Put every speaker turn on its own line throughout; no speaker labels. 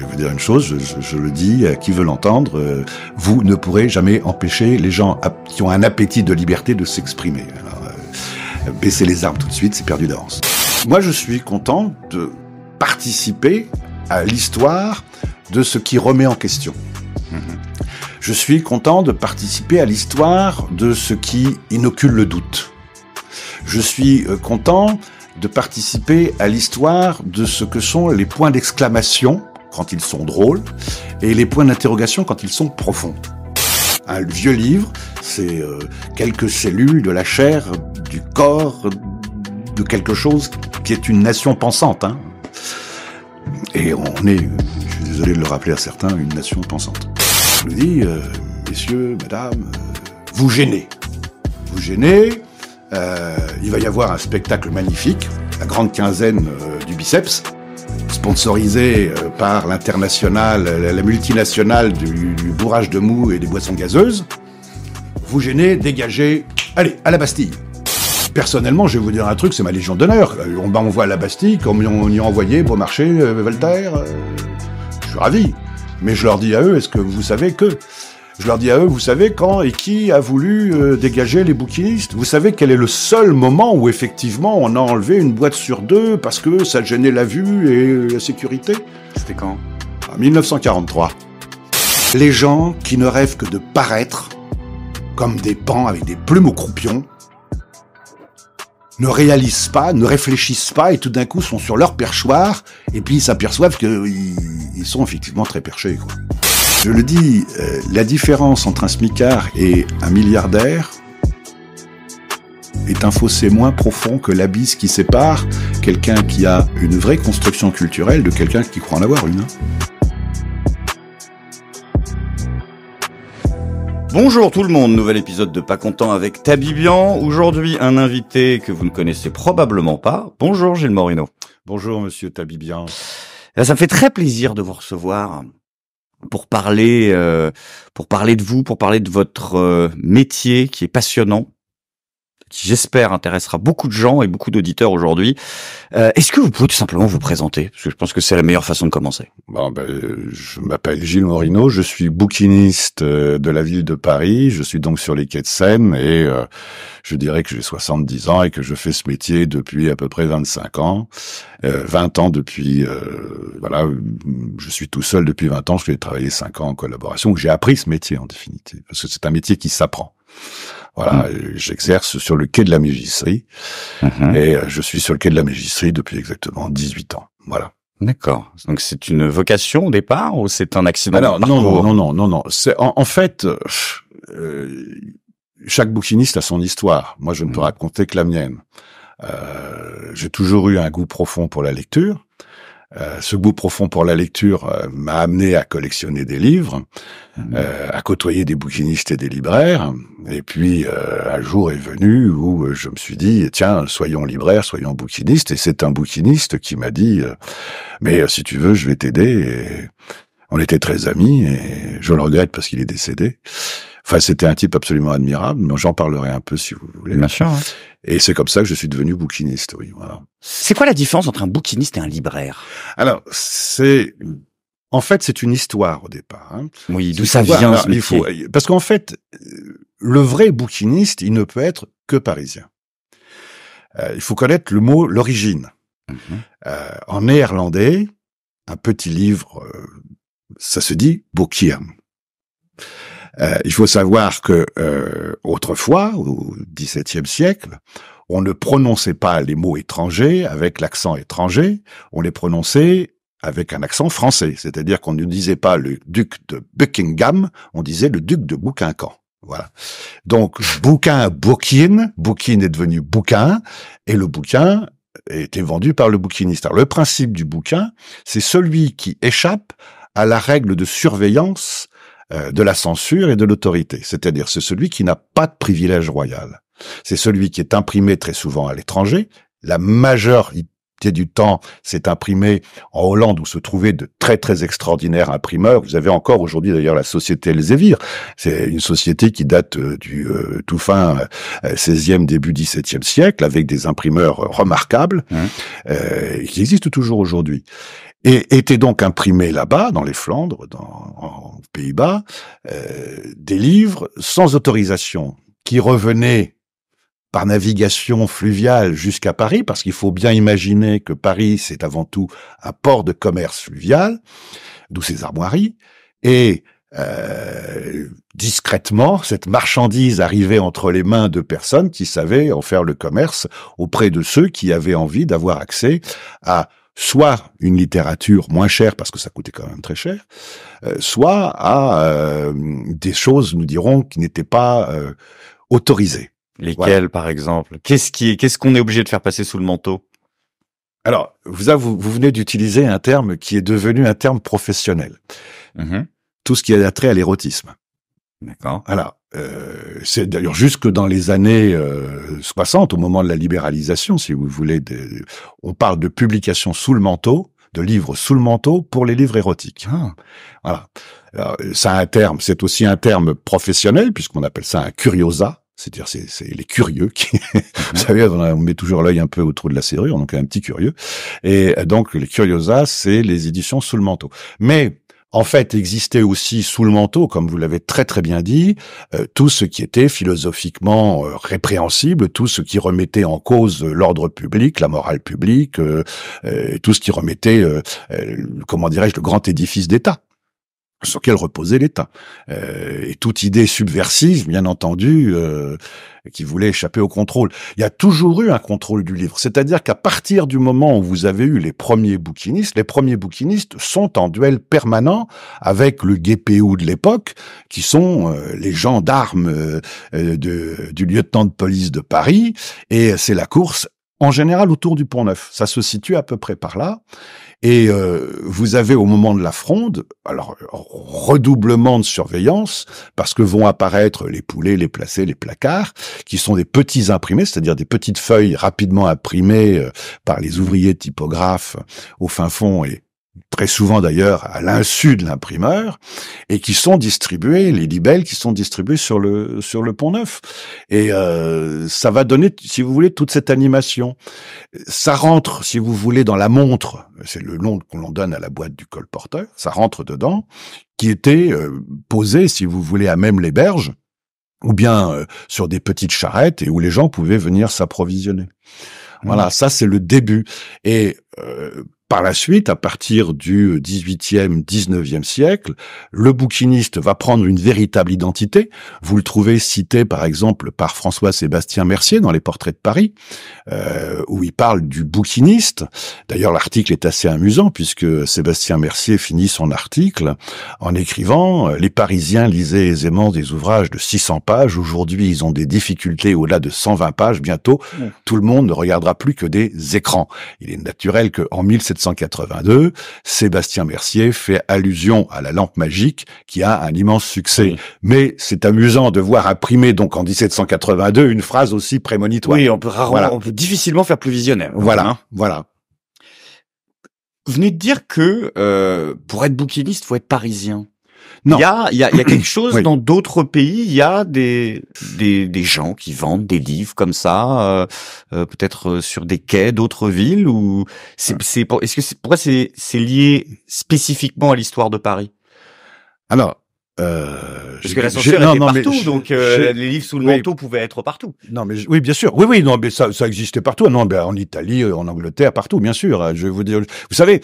Je vais vous dire une chose, je, le dis à qui veut l'entendre, euh, vous ne pourrez jamais empêcher les gens qui ont un appétit de liberté de s'exprimer. Alors, euh, baisser les armes tout de suite, c'est perdu d'avance. Moi, je suis content de participer à l'histoire de ce qui remet en question. Mhm. Je suis content de participer à l'histoire de ce qui inocule le doute. Je suis euh, content de participer à l'histoire de ce que sont les points d'exclamation quand ils sont drôles et les points d'interrogation quand ils sont profonds. Un vieux livre, c'est euh, quelques cellules de la chair, du corps, de quelque chose qui est une nation pensante. Hein. Et on est, je suis désolé de le rappeler à certains, une nation pensante. Je lui dis, euh, messieurs, madame, euh, vous gênez. Vous gênez, il va y avoir un spectacle magnifique, la grande quinzaine du biceps sponsorisé euh, par l'international, la multinationale du, bourrage de mou et des boissons gazeuses. Vous gênez, dégagez, allez, à la Bastille. Personnellement, je vais vous dire un truc, c'est ma légion d'honneur. Euh, on m'envoie à la Bastille, comme on y a envoyé marché, Voltaire. Euh, je suis ravi. Mais je leur dis à eux, est-ce que vous savez que je leur dis à eux, vous savez quand et qui a voulu euh, dégager les bouquinistes Vous savez quel est le seul moment où effectivement on a enlevé une boîte sur deux parce que ça gênait la vue et euh, la sécurité C'était quand En 1943. Les gens qui ne rêvent que de paraître comme des pans avec des plumes aux croupions ne réalisent pas, ne réfléchissent pas et tout d'un coup sont sur leur perchoir et puis ils s'aperçoivent qu'ils sont effectivement très perchés. Quoi. Je le dis, euh, la différence entre un smicard et un milliardaire est un fossé moins profond que l'abysse qui sépare quelqu'un qui a une vraie construction culturelle de quelqu'un qui croit en avoir une.
Bonjour tout le monde, nouvel épisode de Pas Content avec Tabibian. Aujourd'hui, un invité que vous ne connaissez probablement pas. Bonjour Gilles Morino. Bonjour Monsieur Tabibian. Euh, ça me fait très plaisir de vous recevoir pour parler, euh, pour parler de vous, pour parler de votre euh, métier qui est passionnant, qui j'espère intéressera beaucoup de gens et beaucoup d'auditeurs aujourd'hui. Euh, est-ce que vous pouvez tout simplement vous présenter Parce que je pense que c'est la meilleure façon de commencer. Bon, ben, je m'appelle Gilles Morino, je suis bouquiniste euh, de la ville de Paris, je suis
donc sur les quais de Seine et euh, je dirais que j'ai 70 ans et que je fais ce métier depuis à peu près 25 ans. Euh, 20 ans depuis, voilà, je suis tout seul depuis 20 ans, je fais travailler 5 ans en collaboration, j'ai appris ce métier en définitive, parce que c'est un métier qui s'apprend. Voilà, j'exerce sur le quai de la Mégisserie mhm. et euh, je suis
sur le quai de la Mégisserie depuis exactement 18 ans. Voilà. D'accord. Donc c'est une vocation au départ ou c'est un accident Alors non, non, non, non, non, en, fait. Euh,
euh, chaque bouquiniste a son histoire. Moi, je ne peux mhm. raconter que la mienne. j'ai toujours eu un goût profond pour la lecture. Euh, ce goût profond pour la lecture euh, m'a amené à collectionner des livres, mmh. euh, à côtoyer des bouquinistes et des libraires. Et puis, un jour est venu où je me suis dit, tiens, soyons libraires, soyons bouquinistes. Et c'est un bouquiniste qui m'a dit, mais si tu veux, je vais t'aider. On était très amis et je le regrette parce qu'il est décédé. Enfin, c'était un type absolument admirable, mais j'en parlerai un peu si vous voulez. Bien sûr. Et c'est comme ça que je suis devenu bouquiniste, oui.
C'est quoi la différence entre un bouquiniste et un libraire Alors, c'est... En fait, c'est une histoire au départ. Hein. Oui, d'où ça vient il Parce qu'en fait,
euh, le vrai bouquiniste, il ne peut être que parisien. Euh, il faut connaître le mot, l'origine. Mhm. Euh, en néerlandais, un petit livre, ça se dit Boekir. Euh, il faut savoir que euh, autrefois, au XVIIe siècle, on ne prononçait pas les mots étrangers avec l'accent étranger, on les prononçait avec un accent français, c'est-à-dire qu'on ne disait pas le duc de Buckingham, on disait le duc de Bouquincan. Voilà. Donc bouquin bouquin, bouquin est devenu bouquin et le bouquin était vendu par le bouquiniste. le principe du bouquin, c'est celui qui échappe à la règle de surveillance euh, de la censure et de l'autorité, c'est-à-dire c'est celui qui n'a pas de privilège royal. C'est celui qui est imprimé très souvent à l'étranger. La majeure du temps s'est imprimé en Hollande où se trouvaient de très très extraordinaires imprimeurs. Vous avez encore aujourd'hui d'ailleurs la société Elsevier. C'est une société qui date euh, du euh, tout fin 16e, euh, début 17e siècle avec des imprimeurs remarquables hein. qui existent toujours aujourd'hui. Et étaient donc imprimés là-bas, dans les Flandres, dans, en Pays-Bas, des livres sans autorisation qui revenaient par navigation fluviale jusqu'à Paris, parce qu'il faut bien imaginer que Paris, c'est avant tout un port de commerce fluvial, d'où ses armoiries, et euh, discrètement, cette marchandise arrivait entre les mains de personnes qui savaient en faire le commerce auprès de ceux qui avaient envie d'avoir accès à soit une littérature moins chère parce que ça coûtait quand même très cher, euh, soit à euh, des choses, nous dirons, qui n'étaient pas
autorisées. Lesquels, par exemple Qu'est-ce qui, qu'est-ce qu'on est obligé de faire passer sous le manteau
Alors, vous, vous, venez d'utiliser un terme qui est devenu un terme professionnel. Mmh Tout ce qui a trait à l'érotisme. D'accord. Alors, euh, c'est d'ailleurs jusque dans les années 60, euh, au moment de la libéralisation, si vous voulez, on parle de publications sous le manteau, de livres sous le manteau pour les livres érotiques. Ah. voilà. un terme, c'est aussi un terme professionnel puisqu'on appelle ça un curiosa. C'est-à-dire, c'est les curieux qui, vous savez, on met toujours l'œil un peu au trou de la serrure, donc un petit curieux. Et euh, donc, les Curiosas, c'est les éditions sous le manteau. Mais, en fait, existait aussi sous le manteau, comme vous l'avez très très bien dit, euh, tout ce qui était philosophiquement euh, répréhensible, tout ce qui remettait en cause l'ordre public, la morale publique, tout ce qui remettait, comment dirais-je, le grand édifice d'État sur quel reposait l'État. Euh, et toute idée subversive, bien entendu, euh, qui voulait échapper au contrôle. Il y a toujours eu un contrôle du livre. C'est-à-dire qu'à partir du moment où vous avez eu les premiers bouquinistes, les premiers bouquinistes sont en duel permanent avec le GPU de l'époque, qui sont euh, les gendarmes du lieutenant de police de Paris, et c'est la course en général autour du Pont Neuf. Ça se situe à peu près par là. Et euh, vous avez au moment de la fronde, alors redoublement de surveillance, parce que vont apparaître les poulets, les placés, les placards, qui sont des petits imprimés, c'est-à-dire des petites feuilles rapidement imprimées euh, par les ouvriers typographes au fin fond et très souvent d'ailleurs à l'insu de l'imprimeur, et qui sont distribués, les libelles qui sont distribuées sur le sur le pont neuf. Et euh, ça va donner, si vous voulez, toute cette animation. Ça rentre, si vous voulez, dans la montre, c'est le nom qu'on l'on donne à la boîte du colporteur, ça rentre dedans, qui était euh, posée, si vous voulez, à même les berges, ou bien euh, sur des petites charrettes, et où les gens pouvaient venir s'approvisionner. Mmh. Voilà, ça c'est le début. Et euh, par la suite, à partir du 18e, 19e siècle, le bouquiniste va prendre une véritable identité. Vous le trouvez cité par exemple par François-Sébastien Mercier dans Les Portraits de Paris, euh, où il parle du bouquiniste. D'ailleurs, l'article est assez amusant puisque Sébastien Mercier finit son article en écrivant euh, « Les Parisiens lisaient aisément des ouvrages de 600 pages. Aujourd'hui, ils ont des difficultés au-delà de 120 pages. Bientôt, mmh. tout le monde ne regardera plus que des écrans. Il est naturel qu'en 1700 1782, Sébastien Mercier fait allusion à la lampe magique qui a un immense succès. Mais c'est amusant de voir imprimer donc en 1782 une phrase aussi prémonitoire. Oui, on
peut difficilement faire plus visionnaire. Voilà, hein. voilà. Vous venez de dire que euh, pour être bouquiniste, faut être parisien. Non. Il y a, il y a, quelque chose dans d'autres pays. Il y a des, des, des gens qui vendent des livres comme ça, euh, euh peut-être euh, sur des quais d'autres villes. Ou c'est, c'est est-ce que c'est pourquoi c'est c'est lié spécifiquement à l'histoire de Paris Alors. Euh, Parce que la était non, partout, donc euh, les livres sous le manteau pouvaient être partout.
Non, mais oui, bien sûr. Oui, oui, non, mais ça, ça existait partout. Ah non, mais ben, en Italie, en Angleterre, partout, bien sûr. Je vais vous dire, vous savez,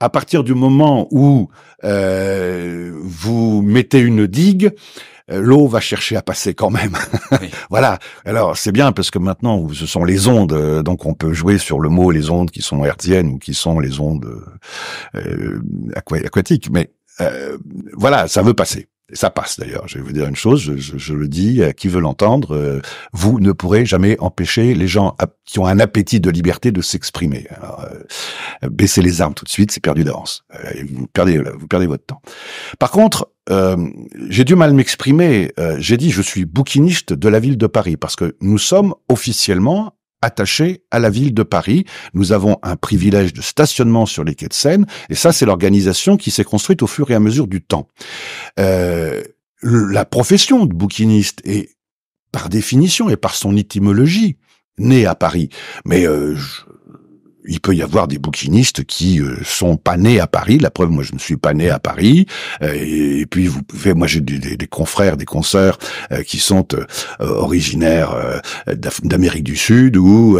à partir du moment où euh, vous mettez une digue, euh, l'eau va chercher à passer quand même. voilà. Alors c'est bien parce que maintenant ce sont les ondes, euh, donc on peut jouer sur le mot les ondes qui sont hertziennes ou qui sont les ondes euh, aquatiques. Mais voilà, ça veut passer ça passe d'ailleurs. Je vais vous dire une chose, je, je, je le dis, à euh, qui veut l'entendre, euh, vous ne pourrez jamais empêcher les gens qui ont un appétit de liberté de s'exprimer. Alors, euh, baissez les armes tout de suite, c'est perdu d'avance. vous perdez, vous perdez votre temps. Par contre, j'ai du mal m'exprimer. j'ai dit, je suis bouquiniste de la ville de Paris parce que nous sommes officiellement attachés à la ville de Paris. Nous avons un privilège de stationnement sur les quais de Seine, et ça, c'est l'organisation qui s'est construite au fur et à mesure du temps. Euh, la profession de bouquiniste est, par définition et par son étymologie, née à Paris. Mais euh, il peut y avoir des bouquinistes qui euh, sont pas nés à Paris. La preuve, moi, je ne suis pas né à Paris. Euh, et, puis, vous pouvez, moi, j'ai des, confrères, des consoeurs euh, qui sont originaires d'Amérique du Sud ou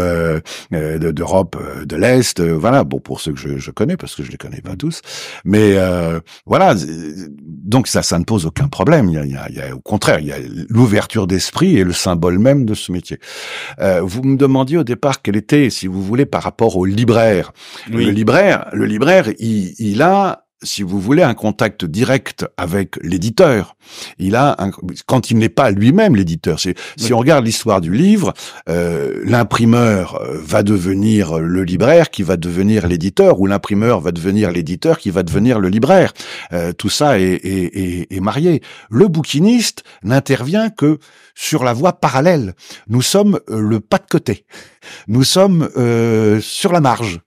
d'Europe de l'Est. voilà, bon, pour ceux que je, connais, parce que je les connais pas tous. Mais voilà, donc ça, ça ne pose aucun problème. Il y a, il y a au contraire, il y a l'ouverture d'esprit et le symbole même de ce métier. vous me demandiez au départ quel était, si vous voulez, par rapport au livre, libraire. Le libraire, le libraire, il, il a si vous voulez, un contact direct avec l'éditeur. Il a, quand il n'est pas lui-même l'éditeur. Si, on regarde l'histoire du livre, euh, l'imprimeur euh, va devenir le libraire qui va devenir l'éditeur, ou l'imprimeur va devenir l'éditeur qui va devenir le libraire. Euh, tout ça est, marié. Le bouquiniste n'intervient que sur la voie parallèle. Nous sommes le pas de côté. Nous sommes sur la marge.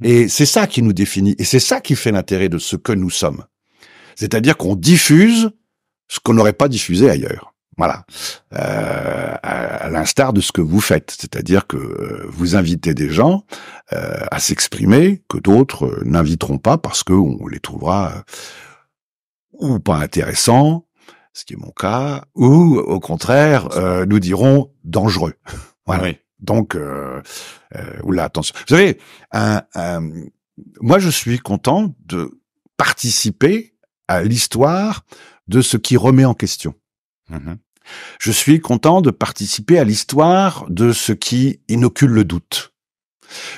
Mhm. Et c'est ça qui nous définit, et c'est ça qui fait l'intérêt de ce que nous sommes. C'est-à-dire qu'on diffuse ce qu'on n'aurait pas diffusé ailleurs. Voilà, euh, à, l'instar de ce que vous faites, c'est-à-dire que euh, vous invitez des gens euh, à s'exprimer que d'autres n'inviteront pas parce qu'on les trouvera ou pas intéressants, ce qui est mon cas, ou au contraire nous dirons dangereux. Oui. Donc, euh, euh, oula, attention. Vous savez, moi je suis content de participer à l'histoire de ce qui remet en question. Mhm. Je suis content de participer à l'histoire de ce qui inocule le doute.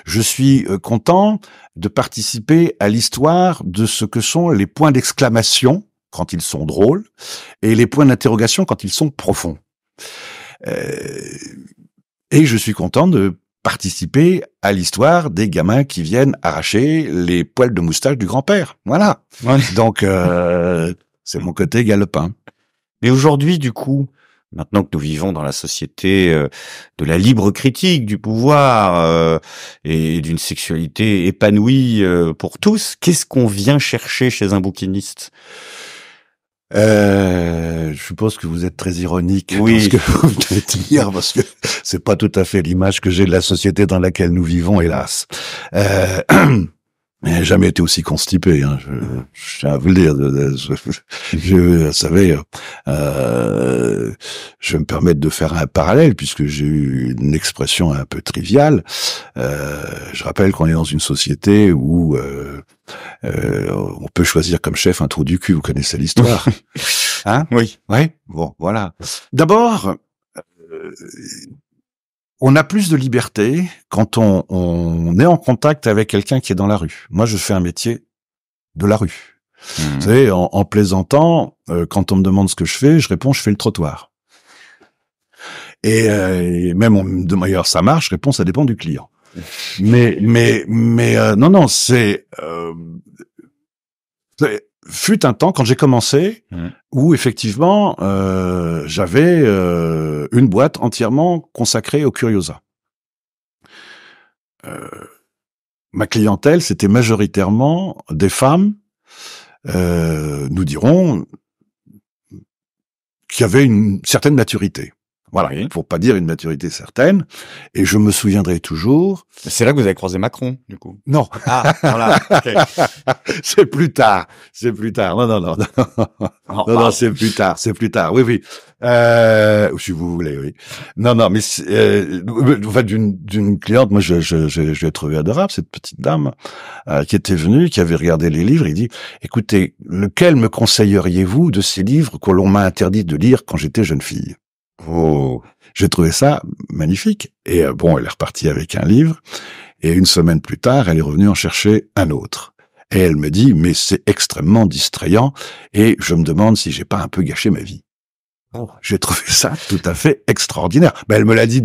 Je suis euh, content de participer à l'histoire de ce que sont les points d'exclamation quand ils sont drôles et les points d'interrogation quand ils sont profonds. Euh, et je suis content de participer à l'histoire des gamins qui viennent arracher les poils de moustache du grand-père. Voilà. Donc,
euh, c'est mon côté galopin. Mais aujourd'hui, du coup, maintenant que nous vivons dans la société euh, de la libre critique, du pouvoir euh, et d'une sexualité épanouie pour tous, qu'est-ce qu'on vient chercher chez un bouquiniste euh, je suppose que vous êtes très ironique oui. que
vous venez dire, parce que c'est pas tout à fait l'image que j'ai de la société dans laquelle nous vivons, hélas. Euh, j'ai jamais été aussi constipé, hein, je, je, tiens à vous le dire. Je, je vous savez, euh, je vais me permettre de faire un parallèle puisque j'ai eu une expression un peu triviale. Euh, je rappelle qu'on est dans une société où euh, euh, on peut choisir comme chef un trou du cul, vous connaissez l'histoire. hein Oui. Ouais. Bon, voilà. D'abord, euh, on a plus de liberté quand on, est en contact avec quelqu'un qui est dans la rue. Moi, je fais un métier de la rue. Hmm. Vous savez, en, plaisantant, euh, quand on me demande ce que je fais, je réponds je fais le trottoir. Et, même de ça marche, réponse ça dépend du client. Mais mais mais euh, non non euh, c'est fut un temps quand j'ai commencé où effectivement euh, j'avais une boîte entièrement consacrée au curiosa. ma clientèle c'était majoritairement des femmes, nous dirons, qui avaient une certaine maturité. Voilà, il pas dire une maturité certaine. Et je me souviendrai toujours. C'est là que vous avez croisé
Macron, du coup. Non. Ah, voilà.
c'est plus tard. C'est plus tard. Non, non, non, non. Oh, non, c'est plus tard. C'est plus tard. Oui, oui. Euh, si vous voulez, oui. Non, non, mais en euh, fait, d'une cliente, moi, je, je, je, je l'ai trouvée adorable, cette petite dame euh, qui était venue, qui avait regardé les livres, Il dit, écoutez, lequel me conseilleriez-vous de ces livres que l'on m'a interdit de lire quand j'étais jeune fille Oh, j'ai trouvé ça magnifique. Et euh, bon, elle est repartie avec un livre. Et une semaine plus tard, elle est revenue en chercher un autre. Et elle me dit, mais c'est extrêmement distrayant. Et je me demande si j'ai pas un peu gâché ma vie. Oh. J'ai trouvé ça tout à fait extraordinaire. Mais ben, elle me l'a dit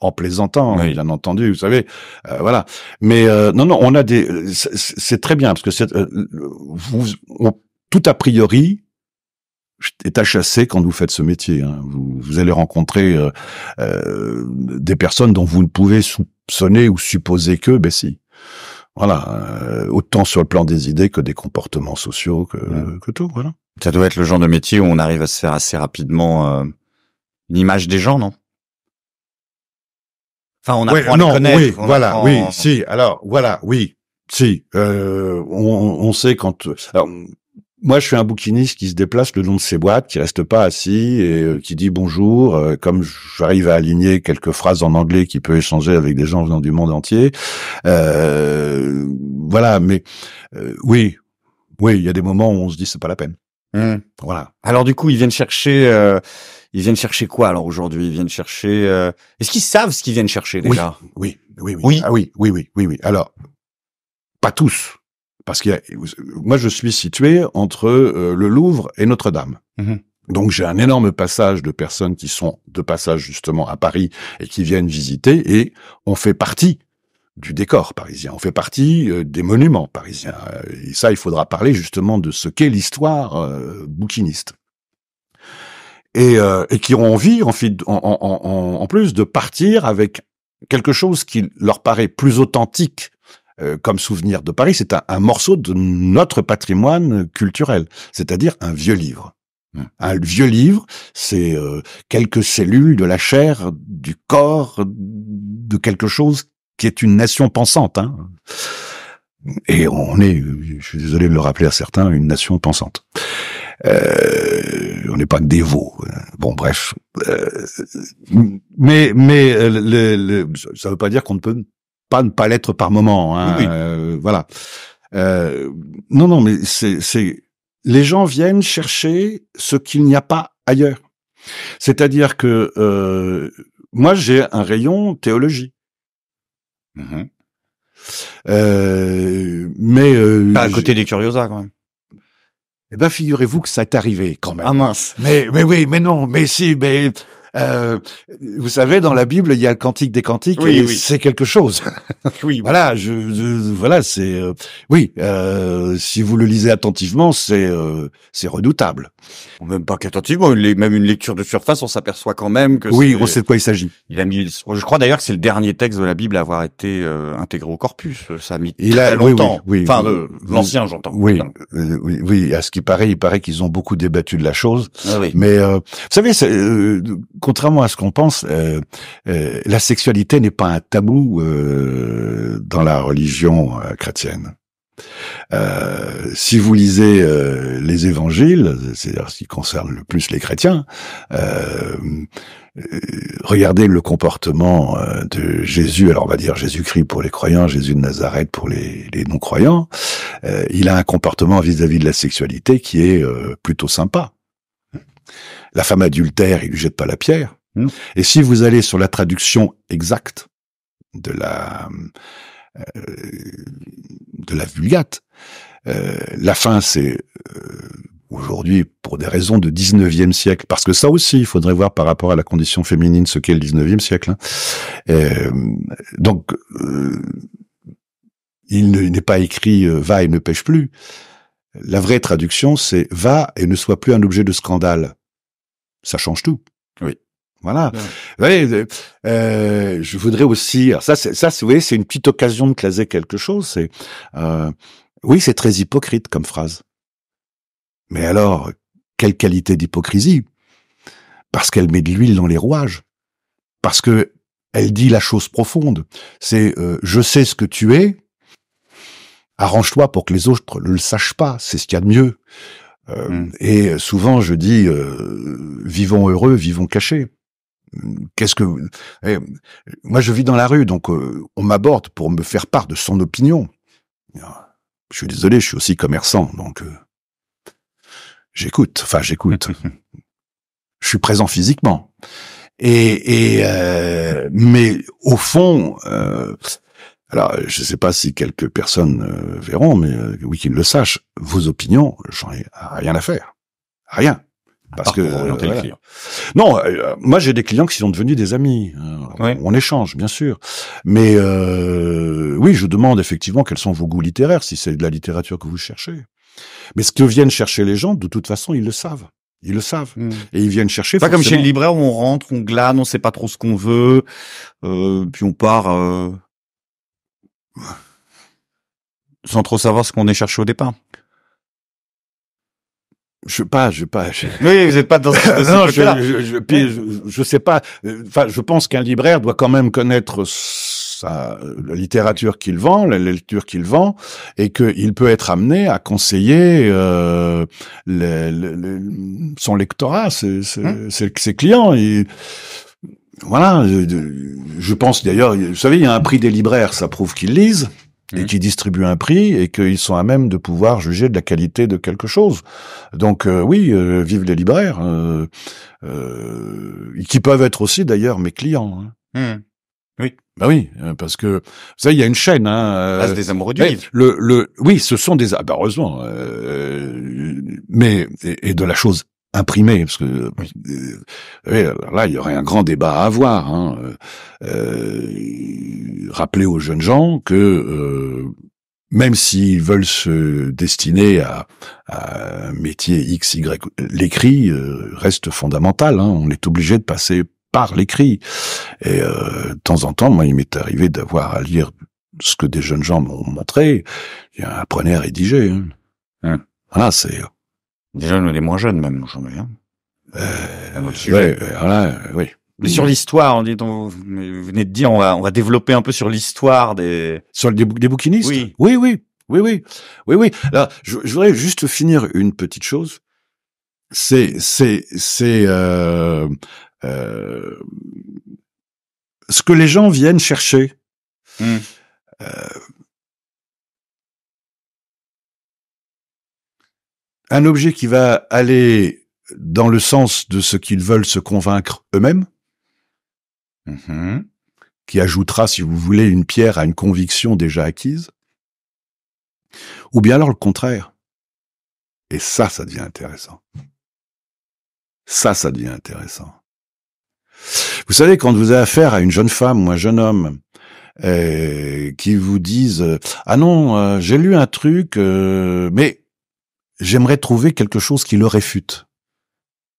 en plaisantant, oui. bien entendu, vous savez, euh, voilà. Mais euh, non, non, on a des, c'est très bien parce que c'est, tout a priori, est à chasser quand vous faites ce métier. Hein. Vous, vous, allez rencontrer euh, euh, des personnes dont vous ne pouvez soupçonner ou supposer que, ben si.
Voilà, euh, autant sur le plan des idées que des comportements sociaux, que, que tout. Voilà. Ça doit être le genre de métier où on arrive à se faire assez rapidement euh, une image des gens, non Enfin, on apprend à les connaître. Oui, voilà, oui, si.
Alors, voilà, oui, si. Euh, on, on, sait quand. Euh, moi, je suis un bouquiniste qui se déplace le long de ses boîtes, qui reste pas assis et euh, qui dit bonjour. Euh, comme j'arrive à aligner quelques phrases en anglais qui peut échanger avec des gens venant du monde entier, euh, voilà. Mais euh, oui, oui, il y a des moments où on se dit c'est pas
la peine. Hmm. Voilà. Alors du coup, ils viennent chercher. Ils viennent chercher quoi alors aujourd'hui Ils viennent chercher. Est-ce qu'ils savent ce qu'ils viennent chercher déjà oui
oui, oui, oui, oui, ah oui, oui, oui. Alors, pas tous parce que moi je suis situé entre euh, le Louvre et Notre-Dame. Mhm. Donc j'ai un énorme passage de personnes qui sont de passage justement à Paris et qui viennent visiter et on fait partie du décor parisien, on fait partie euh, des monuments parisiens. Et ça, il faudra parler justement de ce qu'est l'histoire euh, bouquiniste. Et, qui ont envie, en, en, en plus, de partir avec quelque chose qui leur paraît plus authentique euh, comme souvenir de Paris, c'est un, morceau de notre patrimoine culturel, c'est-à-dire un vieux livre. Mmh. Un vieux livre, c'est euh, quelques cellules de la chair, du corps, de quelque chose qui est une nation pensante. Hein. Et on est, je suis désolé de le rappeler à certains, une nation pensante. Euh, on n'est pas que des veaux. Hein. Bon, bref. Euh, mais mais le, ça ne veut pas dire qu'on ne peut pas ne pas l'être par moment. Hein, euh, voilà. Euh, non, non, mais c'est les gens viennent chercher ce qu'il n'y a pas ailleurs. C'est-à-dire que
euh, moi j'ai un rayon théologie. Mm-hmm.
mais
à côté des curiosas quand même. Eh
ben, figurez-vous que ça est arrivé quand même. Ah mince. Mais, mais oui, mais non, mais si, mais euh, vous savez, dans la Bible, il y a le cantique des cantiques, oui, c'est quelque chose. oui, voilà, je,
voilà, c'est euh, oui. Euh, si vous le lisez attentivement, c'est euh, c'est redoutable. Même pas qu'attentivement, même une lecture de surface, on s'aperçoit quand même que oui, on sait de quoi il s'agit. Il a mis, je crois d'ailleurs que c'est le dernier texte de la Bible à avoir été intégré au corpus. Ça a mis il très a, longtemps. Oui, enfin, l'ancien, j'entends.
Oui, oui, À ce qui paraît, il paraît qu'ils ont beaucoup débattu de la chose. Ah Mais vous savez, c'est contrairement à ce qu'on pense, euh, euh, la sexualité n'est pas un tabou euh, dans la religion chrétienne. si vous lisez les évangiles, c'est-à-dire ce qui concerne le plus les chrétiens, regardez le comportement de Jésus, alors on va dire Jésus-Christ pour les croyants, Jésus de Nazareth pour les, non-croyants, il a un comportement vis à -vis de la sexualité qui est plutôt sympa. La femme adultère, il lui jette pas la pierre. Hmm. Et si vous allez sur la traduction exacte de la euh, de la Vulgate, euh, la fin c'est euh, aujourd'hui pour des raisons de 19e siècle, parce que ça aussi, il faudrait voir par rapport à la condition féminine ce qu'est le 19e siècle. Hein. donc, euh, il n'est pas écrit va et ne pêche plus ». La vraie traduction, c'est va et ne sois plus un objet de scandale. Ça change tout. Oui. Voilà. Euh, je voudrais aussi. ça, ça, vous voyez, c'est une petite occasion de classer quelque chose. C'est euh, oui, c'est très hypocrite comme phrase. Mais alors, quelle qualité d'hypocrisie Parce qu'elle met de l'huile dans les rouages. Parce que elle dit la chose profonde. C'est euh, je sais ce que tu es, Arrange-toi pour que les autres ne le sachent pas, c'est ce qu'il y a de mieux. Euh, hmm. Et souvent, je dis, euh, vivons heureux, vivons cachés. Qu'est-ce que eh, moi je vis dans la rue, donc euh, on m'aborde pour me faire part de son opinion. Ah, je suis désolé, je suis aussi commerçant, donc j'écoute. Enfin, j'écoute. je suis présent physiquement. Et, et mais au fond, alors, euh, je ne sais pas si quelques personnes euh, verront, mais euh, oui qu'ils le sachent. Vos opinions, j'en ai rien à faire. Rien parce que non moi j'ai des clients qui sont devenus des amis hein. on, échange bien sûr mais oui je demande effectivement quels sont vos goûts littéraires si c'est de la littérature que vous cherchez mais ce que viennent chercher les gens de toute façon ils le savent ils le savent
hmm. et ils viennent chercher. Pas comme chez le libraire où on rentre, on glane, on sait pas trop ce qu'on veut, puis on part sans trop savoir ce qu'on est cherché au départ. Je sais pas, je sais pas.
Oui, vous n'êtes pas dans ce, non, je, là. Je, je, sais pas. Enfin, je pense qu'un libraire doit quand même connaître sa, la littérature qu'il vend, la lecture qu'il vend, et qu'il peut être amené à conseiller euh, son lectorat, ses, ses hum. clients. Et, voilà, euh, je pense d'ailleurs, vous savez, il y a un prix des libraires, ça prouve qu'ils lisent et mhm. qui distribuent un prix et qu'ils sont à même de pouvoir juger de la qualité de quelque chose. Donc euh, oui, euh, vive les libraires, qui peuvent être aussi d'ailleurs mes clients. Hein. Hmm. Oui. Bah oui, parce que ça, il y a une chaîne. Hein, ah, des amoureux du livre. Le, oui, ce sont des. Ah, bah, heureusement, mais et, de la chose imprimé, parce que euh, là, il y aurait un grand débat à avoir. Hein. Euh, euh, rappeler aux jeunes gens que même s'ils veulent se destiner à, un métier X, Y, l'écrit reste fondamental. Hein. On est obligé de passer par l'écrit. Et de temps en temps, moi, il m'est arrivé d'avoir à lire ce que des jeunes gens m'ont montré. Il Apprenez à rédiger. Hein. hein. Voilà, c'est
des jeunes ou moins jeunes, même, j'en ai. Hein. Euh, voilà, euh, oui. Mais sur l'histoire, on dit, on, vous venez de dire, on va, développer un peu sur l'histoire des... Sur les des, bouquinistes Oui. Oui, oui. Oui, oui. Oui, oui. Alors, je, voudrais juste finir une petite
chose. C'est, c'est, c'est, euh, euh ce que les gens viennent chercher. Hum. un objet qui va aller dans le sens de ce qu'ils veulent se convaincre eux-mêmes, mhm. qui ajoutera, si vous voulez, une pierre à une conviction déjà acquise, ou bien alors le contraire. Et ça, ça devient intéressant. Ça, ça devient intéressant. Vous savez, quand vous avez affaire à une jeune femme ou un jeune homme euh, qui vous disent ⁇ Ah non, euh, j'ai lu un truc, euh, mais j'aimerais trouver quelque chose qui le réfute.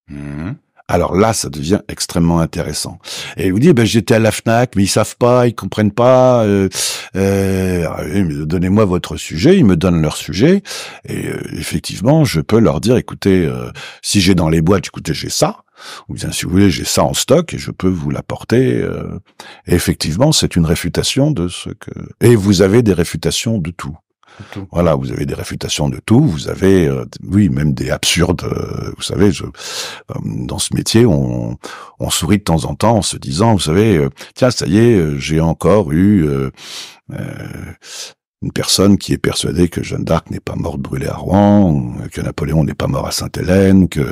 Mmh. Alors là, ça devient extrêmement intéressant. Et il vous dit, ben, j'étais à la FNAC, mais ils savent pas, ils comprennent pas. Euh, euh ah Donnez-moi votre sujet. Ils me donnent leur sujet. Et euh, effectivement, je peux leur dire, écoutez, euh, si j'ai dans les boîtes, écoutez, j'ai ça. Ou bien, si vous voulez, j'ai ça en stock et je peux vous l'apporter. effectivement, c'est une réfutation de ce que... Et vous avez des réfutations de tout. Voilà, vous avez des réfutations de tout, vous avez, euh, oui, même des absurdes. Euh, vous savez, je, euh, dans ce métier, on, sourit de temps en temps en se disant, vous savez, tiens, ça y est, j'ai encore eu une personne qui est persuadée que Jeanne d'Arc n'est pas morte brûlée à Rouen, que Napoléon n'est pas mort à Sainte-Hélène, que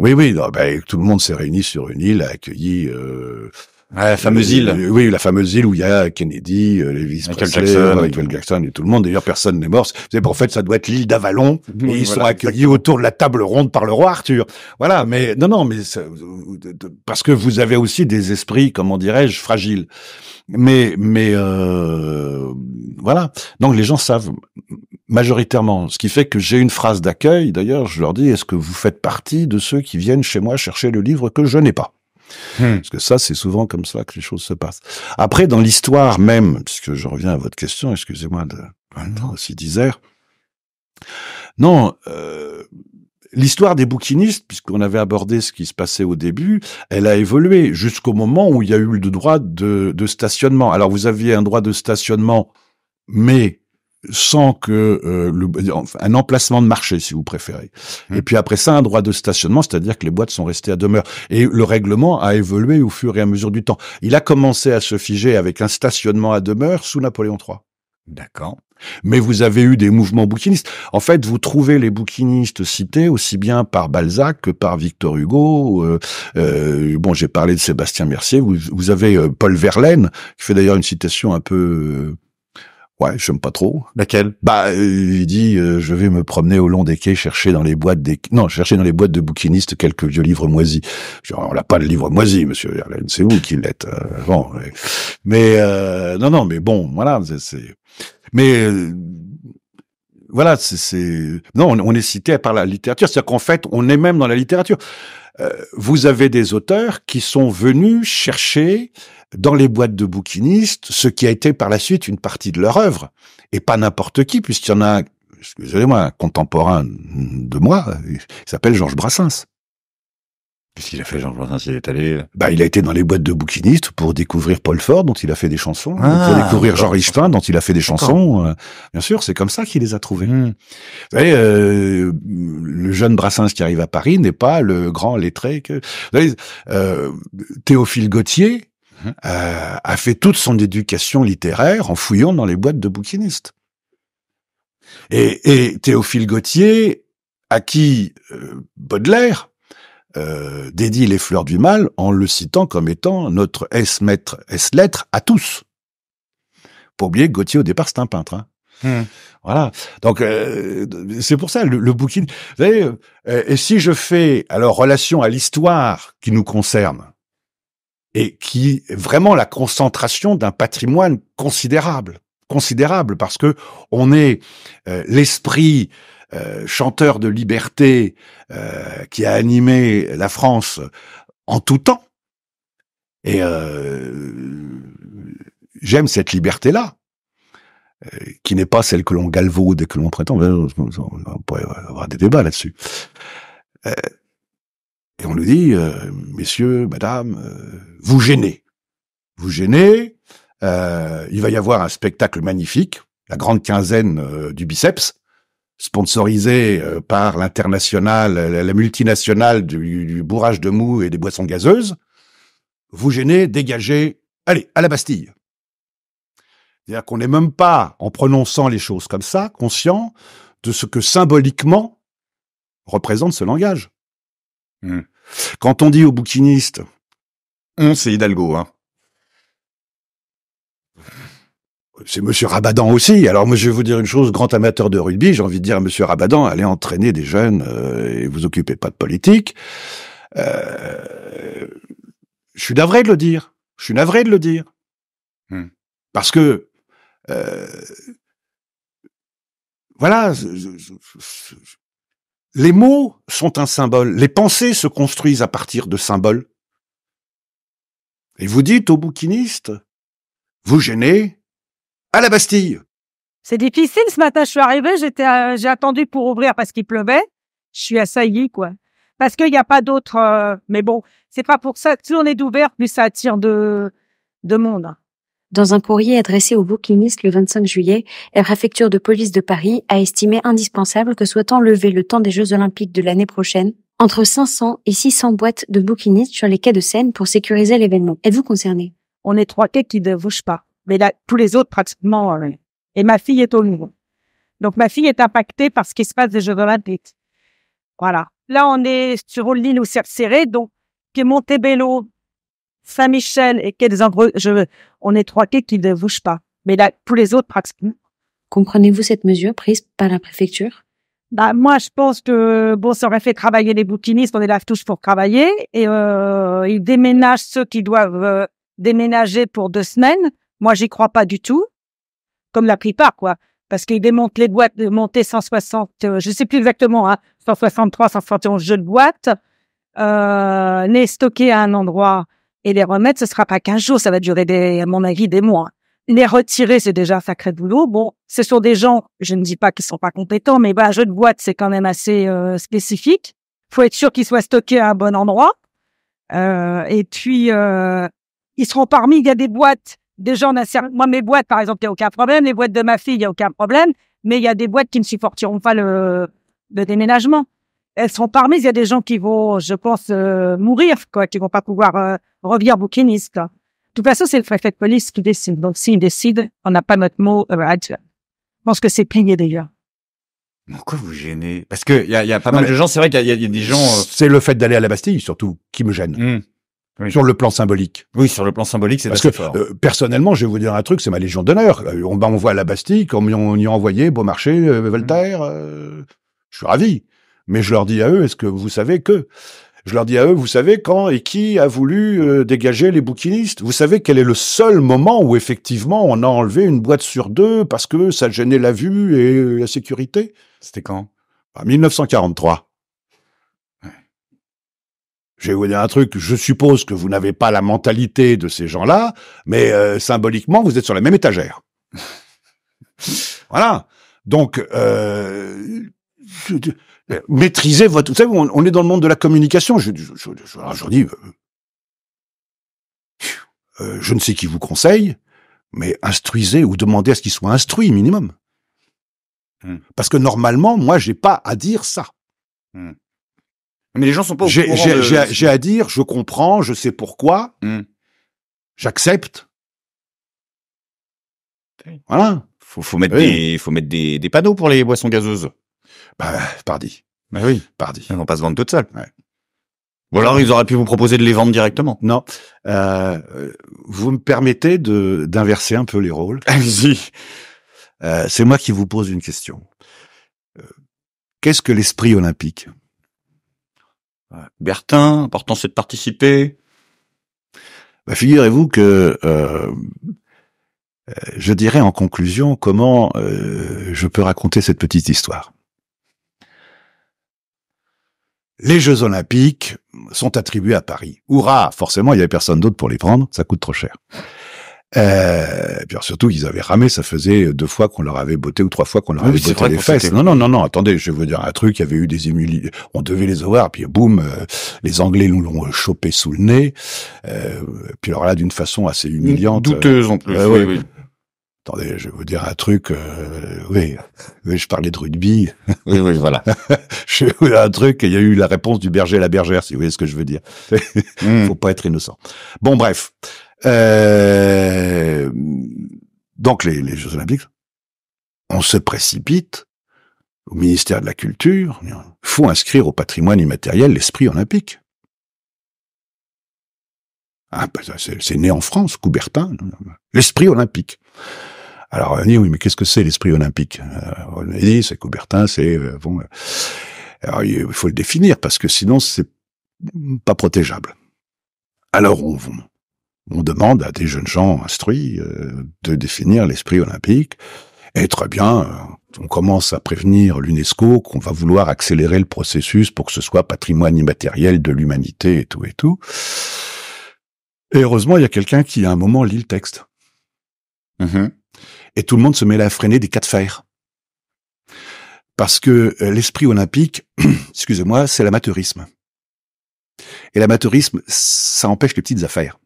oui, oui, non, ben, tout le monde s'est réuni sur une île, a accueilli euh, la fameuse île. oui, la fameuse île où il y a Kennedy, euh, Michael Presley, Jackson, et tout le monde. D'ailleurs, personne n'est mort. C'est savez, en fait, ça doit être l'île d'Avalon. et ils sont accueillis autour de la table ronde par le roi Arthur. Voilà. Mais non, non, mais parce que vous avez aussi des esprits, comment dirais-je, fragiles. Mais, mais euh, voilà. Donc les gens savent majoritairement. Ce qui fait que j'ai une phrase d'accueil. D'ailleurs, je leur dis Est-ce que vous faites partie de ceux qui viennent chez moi chercher le livre que je n'ai pas Hmm. Parce que ça, c'est souvent comme ça que les choses se passent. Après, dans l'histoire même, puisque je reviens à votre question, excusez-moi de maintenant ah aussi Non, euh, l'histoire des bouquinistes, puisqu'on avait abordé ce qui se passait au début, elle a évolué jusqu'au moment où il y a eu le droit de stationnement. Alors vous aviez un droit de stationnement, mais sans que euh, un emplacement de marché, si vous préférez. Hum. Et puis après ça, un droit de stationnement, c'est-à-dire que les boîtes sont restées à demeure. Et le règlement a évolué au fur et à mesure du temps. Il a commencé à se figer avec un stationnement à demeure sous Napoléon III. D'accord. Mais vous avez eu des mouvements bouquinistes. En fait, vous trouvez les bouquinistes cités aussi bien par Balzac que par Victor Hugo. Euh, euh, bon, j'ai parlé de Sébastien Mercier. vous avez Paul Verlaine, qui fait d'ailleurs une citation un peu Ouais, j'aime pas trop. Laquelle Bah, euh, il dit, euh, je vais me promener au long des quais, chercher dans les boîtes des non, chercher dans les boîtes de bouquinistes quelques vieux livres moisis. Genre, on n'a pas de livres moisis, monsieur. C'est vous qui l'êtes. bon, euh, mais non, non, mais bon, voilà, c'est. Mais voilà, c'est non, on, on est cité par la littérature, c'est-à-dire qu'en fait, on est même dans la littérature. Euh, vous avez des auteurs qui sont venus chercher dans les boîtes de bouquinistes ce qui a été par la suite une partie de leur œuvre. Et pas n'importe qui, puisqu'il y en a, excusez-moi, un contemporain de moi, il s'appelle Georges Brassens quest a fait, jean est allé euh? Bah, il a été dans les boîtes de bouquinistes pour découvrir Paul Ford, dont il a fait des chansons, ah. pour découvrir Jean Richepin, dont il a fait des chansons. Euh. Bien sûr, c'est comme ça qu'il les a trouvés. Hmm. Euh, le jeune Brassens qui arrive à Paris n'est pas le grand lettré que... Théophile Gautier hmm. a fait toute son éducation littéraire en fouillant dans les boîtes de bouquinistes. Et, et Théophile Gauthier à qui Baudelaire euh, dédie les fleurs du mal en le citant comme étant notre S-maître, S-lettre à tous. Pour oublier que Gauthier, au départ, c'est un peintre. Hein. Hmm. Voilà. Donc euh, c'est pour ça le, bouquin. Vous savez, euh, et si je fais alors relation à l'histoire qui nous concerne et qui est vraiment la concentration d'un patrimoine considérable, considérable parce que on est euh, l'esprit euh, chanteur de liberté euh, qui a animé la France en tout temps. Et euh, j'aime cette liberté-là, qui n'est pas celle que l'on galvaude et que l'on prétend. On pourrait avoir des débats là-dessus. et on lui dit, messieurs, madame, vous gênez. Vous gênez, il va y avoir un spectacle magnifique, la grande quinzaine du biceps, sponsorisé euh, par l'international, la multinationale du, bourrage de mou et des boissons gazeuses, vous gênez, dégagez, allez, à la Bastille. C'est-à-dire qu'on n'est même pas, en prononçant les choses comme ça, conscient de ce que symboliquement représente ce langage. Mmh. Quand on dit aux bouquinistes, on c'est Hidalgo, hein, c'est Monsieur Rabadan aussi. Alors moi je vais vous dire une chose, grand amateur de rugby, j'ai envie de dire à Monsieur Rabadan, allez entraîner des jeunes euh, et vous occupez pas de politique. Euh, je suis navré de le dire. Je suis navré de le dire. Hmm. Parce que euh, voilà, les mots sont un symbole. Les pensées se construisent à partir de symboles. Et vous dites aux bouquinistes, vous gênez à la Bastille.
C'est difficile. Ce matin, je suis arrivée, j'ai attendu pour ouvrir parce qu'il pleuvait. Je suis assaillie, quoi. Parce qu'il n'y a pas d'autre. Euh, mais bon, c'est pas pour ça. Plus on est ouvert, plus ça attire de, de monde. Dans un courrier adressé au bouquiniste le 25 juillet, la préfecture de police de Paris a estimé indispensable que soit enlevé le temps des Jeux olympiques de l'année prochaine entre 500 et 600 boîtes de bouquinistes sur les quais de Seine pour sécuriser l'événement. Êtes-vous concerné On est trois quais qui ne bougent pas. Mais là, tous les autres, pratiquement. Euh, et ma fille est au niveau. Donc, ma fille est impactée par ce qui se passe des Jeux Olympiques. Voilà. Là, on est sur une ligne aussi serrée. Donc, que Montebello, Saint-Michel et quels endroits, je, on est trois quais qui ne bougent pas. Mais là, tous les autres, pratiquement. Comprenez-vous cette mesure prise par la préfecture? Bah, moi, je pense que, bon, ça aurait fait travailler les bouquinistes, on est là tous pour travailler, et euh, ils déménagent ceux qui doivent euh, déménager pour deux semaines. Moi, j'y crois pas du tout, comme la plupart, quoi, parce qu'ils démontent les boîtes de monter 160, euh, je sais plus exactement, 163, hein, 171 jeux de boîtes, euh, les stocker à un endroit et les remettre, ce sera pas qu'un jour, ça va durer, des, à mon avis, des mois. Les retirer, c'est déjà un sacré boulot. Bon, ce sont des gens, je ne dis pas qu'ils sont pas compétents, mais bah, un jeu de boîte, c'est quand même assez spécifique. Euh, spécifique. faut être sûr qu'ils soient stockés à un bon endroit. et puis, ils seront parmi, il y a des boîtes des gens, moi mes boîtes par exemple, il n'y a aucun problème. Les boîtes de ma fille, il n'y a aucun problème. Mais il y a des boîtes qui ne supporteront pas le, déménagement. Elles seront parmi. Il y a des gens qui vont, je pense, euh, mourir, quoi, qui vont pas pouvoir euh, revenir bouquiniste. De toute façon, c'est le préfet de police qui décide. Donc, s'il décide, on n'a pas notre mot à euh, dire. Je pense que c'est plié, d'ailleurs.
Pourquoi vous gênez Parce que y a, pas mal de gens. C'est vrai qu'il y, a des gens. C'est le fait d'aller à la Bastille surtout qui me gêne. Hum. Sur le plan symbolique. Oui, sur le plan symbolique, c'est parce que euh,
personnellement, je vais vous dire un truc, c'est ma Légion d'honneur. Euh, bah, on voit à la Bastille, comme on y a envoyé Beaumarchais, euh, mmh. Voltaire. Euh, je suis ravi, mais je leur dis à eux, est-ce que vous savez que Je leur dis à eux, vous savez quand et qui a voulu dégager les bouquinistes Vous savez quel est le seul moment où effectivement on a enlevé une boîte sur deux parce que ça gênait la vue et la sécurité C'était quand bah, en 1943. Je vais vous dire un truc, je suppose que vous n'avez pas la mentalité de ces gens-là, mais euh, symboliquement, vous êtes sur la même étagère. voilà. Donc, euh, maîtrisez votre... Vous savez, on, est dans le monde de la communication. Je, je dis, euh, je ne sais qui vous conseille, mais instruisez ou demandez à ce qu'ils soit instruit minimum. Hmm. Parce que normalement, moi, j'ai pas à dire ça.
Hmm. Mais les gens sont pas au courant. J'ai
à dire, je comprends, je sais pourquoi, hmm.
j'accepte. Voilà. Faut, faut mettre des, faut mettre des, panneaux pour les boissons gazeuses. Bah, pardi. Bah oui, pardi. vont pas se vendre toute seules. Ouais. Ou alors ils auraient pu vous proposer de les vendre directement. Non. Euh, vous me permettez de d'inverser un peu les rôles. Allez-y.
Euh, c'est moi qui vous pose une question. Euh, qu'est-ce que l'esprit olympique
Bertin, important c'est de participer.
Bah, figurez-vous que euh, euh, je dirais en conclusion comment euh, je peux raconter cette petite histoire. Les Jeux Olympiques sont attribués à Paris. Hurrah Forcément, il n'y avait personne d'autre pour les prendre, ça coûte trop cher et euh, puis surtout, ils avaient ramé, ça faisait deux fois qu'on leur avait botté ou trois fois qu'on leur avait botté les fesses. Non, non, non, non, attendez, je vais vous dire un truc, il y avait eu des émules, on devait les avoir, puis boum, euh, les Anglais nous l'ont euh, chopé sous le nez, euh, puis alors là, d'une façon assez humiliante. Douteuse en plus, oui, oui. Attendez, je vais vous dire un truc. oui, oui, je parlais de rugby. Oui, oui, voilà. je vais vous dire un truc. Il y a eu la réponse du berger à la bergère, si vous voyez ce que je veux dire. Hmm. Faut pas être innocent. Bon, bref. Euh, donc les, Jeux Olympiques, on se précipite au ministère de la Culture, il faut inscrire au patrimoine immatériel l'esprit olympique. Ah, bah, c'est né en France, Coubertin, l'esprit olympique. Alors on dit oui, mais qu'est-ce que c'est l'esprit olympique euh, On dit c'est Coubertin, c'est euh, bon. alors, il faut le définir parce que sinon c'est pas protégeable. Alors on, on demande à des jeunes gens instruits euh, de définir l'esprit olympique. Et très bien, euh, on commence à prévenir l'UNESCO qu'on va vouloir accélérer le processus pour que ce soit patrimoine immatériel de l'humanité et tout et tout. Et heureusement, il y a quelqu'un qui, à un moment, lit le texte. Mm-hmm. Et tout le monde se met à freiner des cas de Parce que euh, l'esprit olympique, excusez-moi, c'est l'amateurisme. Et l'amateurisme, ça empêche les petites affaires.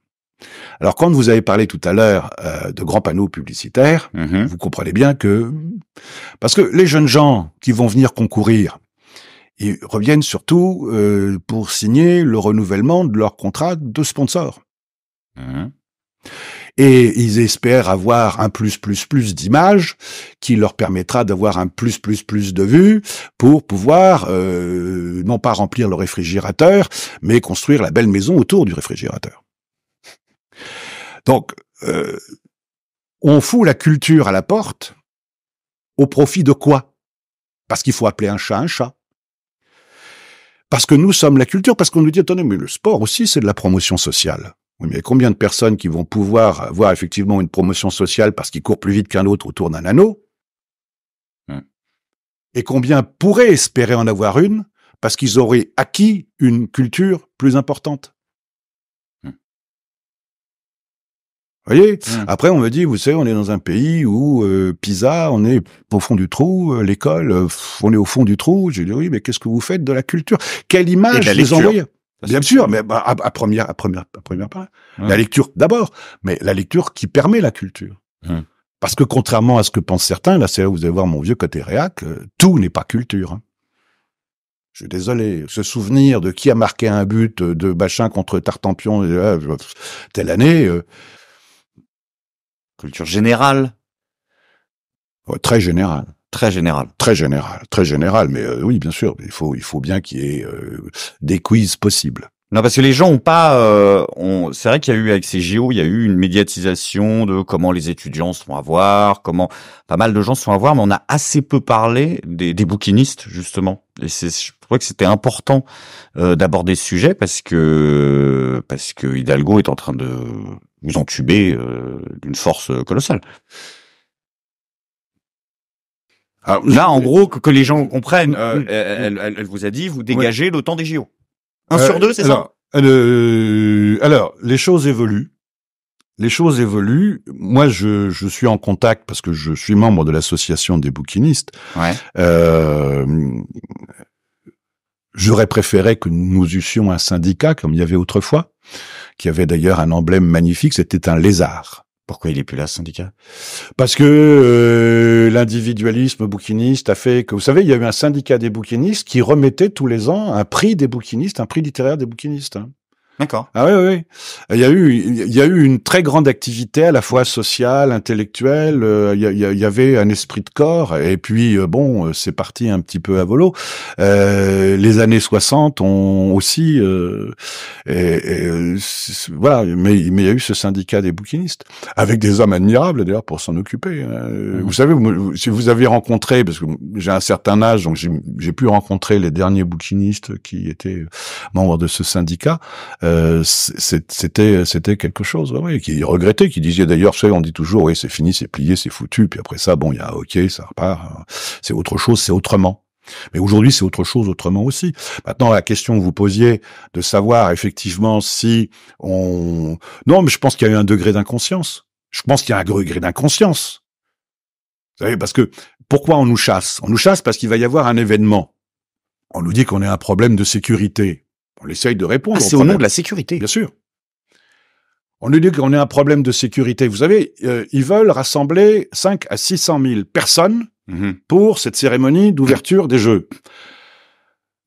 Alors quand vous avez parlé tout à l'heure euh, de grands panneaux publicitaires, mhm. vous comprenez bien que parce que les jeunes gens qui vont venir concourir, ils reviennent surtout euh, pour signer le renouvellement de leur contrat de sponsor. Mhm. Et ils espèrent avoir un plus plus plus d'images qui leur permettra d'avoir un plus plus plus de vues pour pouvoir euh, non pas remplir le réfrigérateur, mais construire la belle maison autour du réfrigérateur. Donc, euh, on fout la culture à la porte au profit de quoi Parce qu'il faut appeler un chat un chat. Parce que nous sommes la culture, parce qu'on nous dit, attendez, mais le sport aussi, c'est de la promotion sociale. Oui, mais combien de personnes qui vont pouvoir avoir effectivement une promotion sociale parce qu'ils courent plus vite qu'un autre autour d'un anneau hein. Et combien pourraient espérer en avoir une parce qu'ils auraient acquis une culture plus importante Mmh. Après, on me dit, vous savez, on est dans un pays où euh, Pisa, on est au fond du trou, euh, l'école, euh, on est au fond du trou. J'ai dit, oui, mais qu'est-ce que vous faites de la culture Quelle image vous envoyez Bien sûr, mais bah, à, première, à première, première part, la lecture d'abord, mais la lecture qui permet la culture. Mmh. Parce que contrairement à ce que pensent certains, là c'est là où vous allez voir mon vieux côté réac, tout n'est pas culture. Hein. Je suis désolé, Ce souvenir de qui a marqué un but de Bachin contre Tartampion telle année, culture générale Très générale. Très générale. Très générale, très générale. Mais euh, oui, bien sûr, il faut, il faut bien
qu'il y ait euh, des quiz possibles. Non, parce que les gens ont pas. Euh, c'est vrai qu'il y a eu avec ces JO, il y a eu une médiatisation de comment les étudiants sont à voir, comment pas mal de gens sont à voir, mais on a assez peu parlé des, bouquinistes justement. Et c'est, je crois que c'était important d'aborder ce sujet parce que parce que Hidalgo est en train de vous en euh, d'une force euh, colossale. Ah, Là, en gros, que, les gens comprennent, euh, mm. elle, vous a dit, vous dégagez le temps des JO. Un euh, sur deux, c'est ça Alors, les choses
évoluent. Les choses évoluent. Moi, je, suis en contact parce que je suis membre de l'association des bouquinistes. J'aurais préféré que nous eussions un syndicat comme il y avait autrefois qui avait d'ailleurs un emblème magnifique, c'était un lézard. Pourquoi il est plus là, ce syndicat Parce que euh, l'individualisme bouquiniste a fait que, vous savez, il y a eu un syndicat des bouquinistes qui remettait tous les ans un prix des bouquinistes, un prix littéraire des bouquinistes. Hein. D'accord. Ah oui, oui. Il y a eu, il y a eu une très grande activité à la fois sociale, intellectuelle. Euh, il y, avait un esprit de corps. Et puis euh, bon, euh, c'est parti un petit peu à volo. les années 60 ont aussi, euh, voilà. Mais, il y a eu ce syndicat des bouquinistes avec des hommes admirables d'ailleurs pour s'en occuper. Hein. Vous savez, si vous avez rencontré, parce que j'ai un certain âge, donc j'ai pu rencontrer les derniers bouquinistes qui étaient membres de ce syndicat. Euh, c'était c'était quelque chose, ouais, qui regrettait, qui disait d'ailleurs, on dit toujours, oui, c'est fini, c'est plié, c'est foutu, puis après ça, bon, il y a ok, ça repart, hein. c'est autre chose, c'est autrement. Mais aujourd'hui, c'est autre chose autrement aussi. Maintenant, la question que vous posiez de savoir effectivement si on... Non, mais je pense qu'il y a eu un degré d'inconscience. Je pense qu'il y a un degré d'inconscience. Vous savez, parce que pourquoi on nous chasse On nous chasse parce qu'il va y avoir un événement. On nous dit qu'on a un problème de sécurité. On essaye de répondre. Ah, c'est au nom de la sécurité. Bien sûr. On nous dit qu'on a un problème de sécurité. Vous savez, euh, ils veulent rassembler 5 à 600 000 personnes mhm. pour cette cérémonie d'ouverture des Jeux.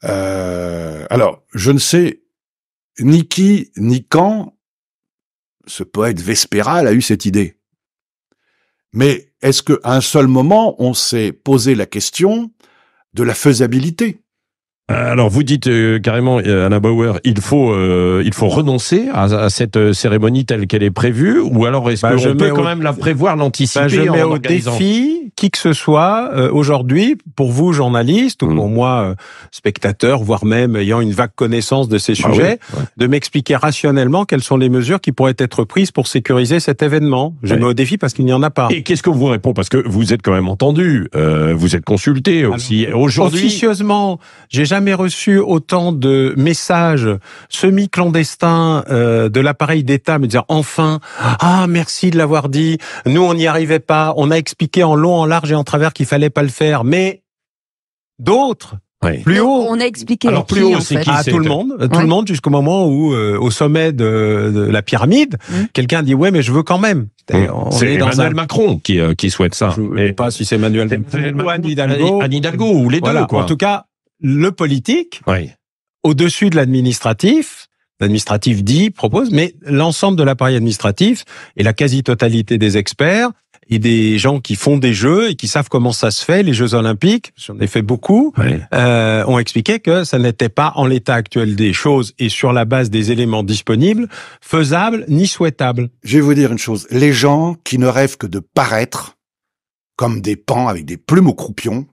Euh, alors, je ne sais ni qui, ni quand ce poète Vespéral a eu cette idée. Mais est-ce qu'à un seul moment, on s'est posé la question de la faisabilité
euh, alors vous dites euh, carrément, euh, Anna Bauer, il faut, il faut renoncer à, cette cérémonie telle qu'elle est prévue, ou alors est-ce bah, que je on peut quand même la prévoir, l'anticiper bah, Je mets au défi qui que ce soit aujourd'hui, pour vous journaliste, ou mm. pour moi spectateur, voire même ayant une vague connaissance de ces ah sujets, de m'expliquer rationnellement quelles sont les mesures qui pourraient être prises pour sécuriser cet événement. Je mets au défi parce qu'il n'y en a pas. Et qu'est-ce que vous répond Parce que vous êtes quand même entendu, vous êtes consulté aussi. Aujourd'hui, officieusement, j'ai jamais jamais reçu autant de messages semi-clandestins euh, de l'appareil d'État me dire enfin, ah merci de l'avoir dit, nous on n'y arrivait pas, on a expliqué en long, en large et en travers qu'il fallait pas le faire, mais d'autres Plus haut, on a expliqué à plus ah, tout le monde, euh, tout le monde jusqu'au moment où, euh, au sommet de, la pyramide, mm. quelqu'un dit ouais mais je veux quand même. C'est Emmanuel Macron qui, souhaite ça. Je ne sais pas si c'est Emmanuel, Macron, Anne Anne Hidalgo ou les deux. Quoi. En tout cas, le politique au-dessus de l'administratif. L'administratif dit, propose, mais l'ensemble de l'appareil administratif et la quasi-totalité des experts et des gens qui font des jeux et qui savent comment ça se fait, les Jeux Olympiques, j'en ai fait beaucoup, euh, ont expliqué que ça n'était pas en l'état actuel des choses et sur la base des éléments disponibles, faisable ni souhaitable. Je vais vous dire une chose, les gens qui ne rêvent que de paraître comme des
pans avec des plumes aux croupions,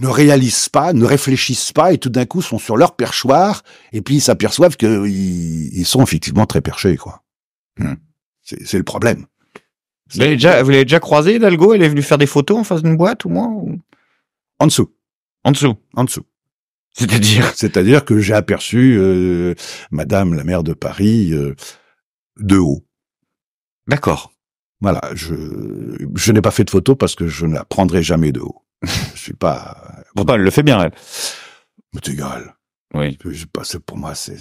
ne réalisent pas, ne réfléchissent pas, et tout d'un coup sont sur leur perchoir, et puis ils s'aperçoivent qu'ils ils sont effectivement très perchés, quoi. Hmm. C'est le problème.
Vous l'avez déjà, vous déjà croisé, Dalgo Elle est venue faire des photos en face d'une boîte, ou moins En dessous. En dessous En dessous.
C'est-à-dire C'est-à-dire que j'ai aperçu euh, Madame la maire de Paris euh, de haut. D'accord. Voilà, je, je n'ai pas fait de photo parce que je ne la prendrai jamais de haut. je suis pas. Pourtant, elle le fait bien, elle. Mais c'est égal. Oui. Je, pas, pour moi, c'est.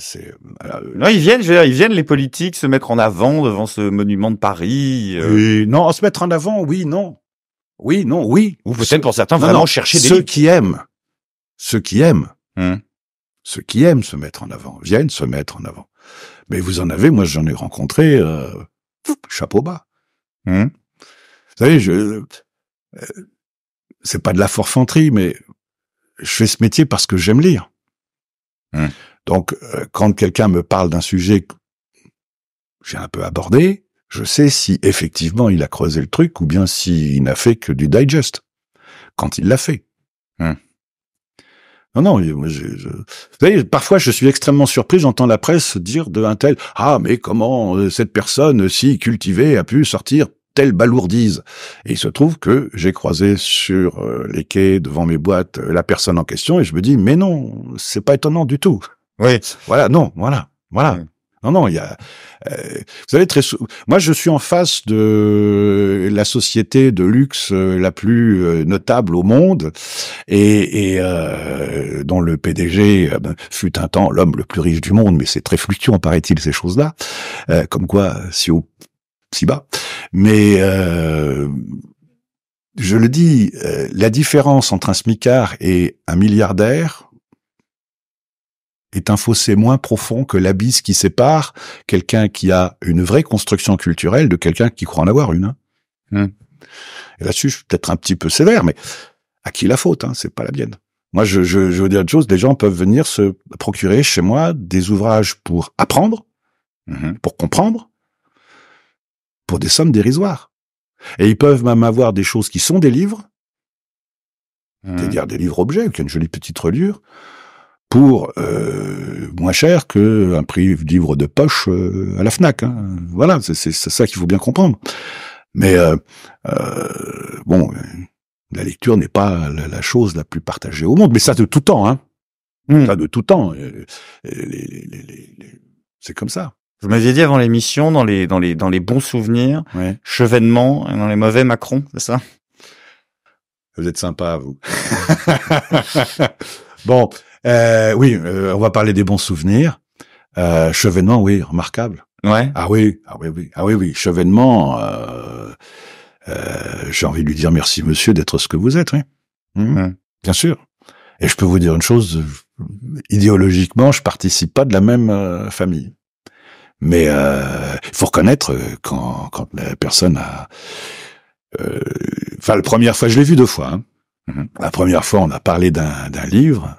Euh, non, ils
viennent, ils viennent les politiques se mettre en avant devant ce monument de Paris. Euh. Oui, non, se mettre en avant, oui, non, oui, non, oui. Ou peut-être pour certains vraiment chercher des ceux
qui aiment, ceux qui aiment, hum. ceux qui aiment se mettre en avant viennent se mettre en avant. Mais vous en avez, moi j'en ai rencontré euh, chapeau bas. Hum. Vous savez, je, euh, c'est pas de la forfanterie, mais je fais ce métier parce que j'aime lire. Hein. Donc, euh, quand quelqu'un me parle d'un sujet que j'ai un peu abordé, je sais si effectivement il a creusé le truc ou bien s'il n'a fait que du digest quand il l'a fait. Hein. Non, non, je, parfois je suis extrêmement surpris, j'entends la presse dire de un tel, ah, mais comment euh, cette personne si cultivée a pu sortir telle balourdise. Et il se trouve que j'ai croisé sur euh, les quais, devant mes boîtes, euh, la personne en question et je me dis, mais non, c'est pas étonnant du tout. Oui. Voilà, non, voilà, voilà. Non, non, il y a. Euh, vous savez très. Moi, je suis en face de la société de luxe la plus notable au monde et, et dont le PDG ben, fut un temps l'homme le plus riche du monde, mais c'est très fluctuant, paraît-il, ces choses-là. comme quoi, si haut, si bas. Mais euh, je le dis, euh, la différence entre un smicard et un milliardaire est un fossé moins profond que l'abysse qui sépare quelqu'un qui a une vraie construction culturelle de quelqu'un qui croit en avoir une. Hein. Hum. Et là-dessus, je suis peut-être un petit peu sévère, mais à qui la faute hein C'est pas la mienne. Moi, je, veux dire une chose, des gens peuvent venir se procurer chez moi des ouvrages pour apprendre, hum, hum. pour comprendre, pour des sommes dérisoires. Et ils peuvent même avoir des choses qui sont des livres, mmh. c'est-à-dire des livres-objets, qui ont une jolie petite reliure, pour euh, moins cher qu'un prix livre de poche euh, à la FNAC. Hein. Voilà, c'est ça qu'il faut bien comprendre. Mais euh, euh bon, la lecture n'est pas la, chose la plus partagée au monde, mais ça de tout temps. Hein.
Mmh. Ça de tout temps. c'est comme ça. Vous m'aviez dit avant l'émission, dans les, dans, les, dans les bons souvenirs, Chevènement, dans les mauvais Macron, c'est ça Vous êtes sympa, vous. bon,
euh, oui, euh, on va parler des bons souvenirs. Euh, Chevènement, oui, remarquable. Ouais. Ah oui, ah oui, oui, ah oui, oui. Chevènement, euh, euh, j'ai envie de lui dire merci, monsieur, d'être ce que vous êtes, mmh. Bien sûr. Et je peux vous dire une chose, idéologiquement, je participe pas de la même famille. Mais il euh, faut reconnaître euh, quand, quand la personne a... Euh, enfin, la première fois, je l'ai vu deux fois. Hein. Mhm. La première fois, on a parlé d'un livre.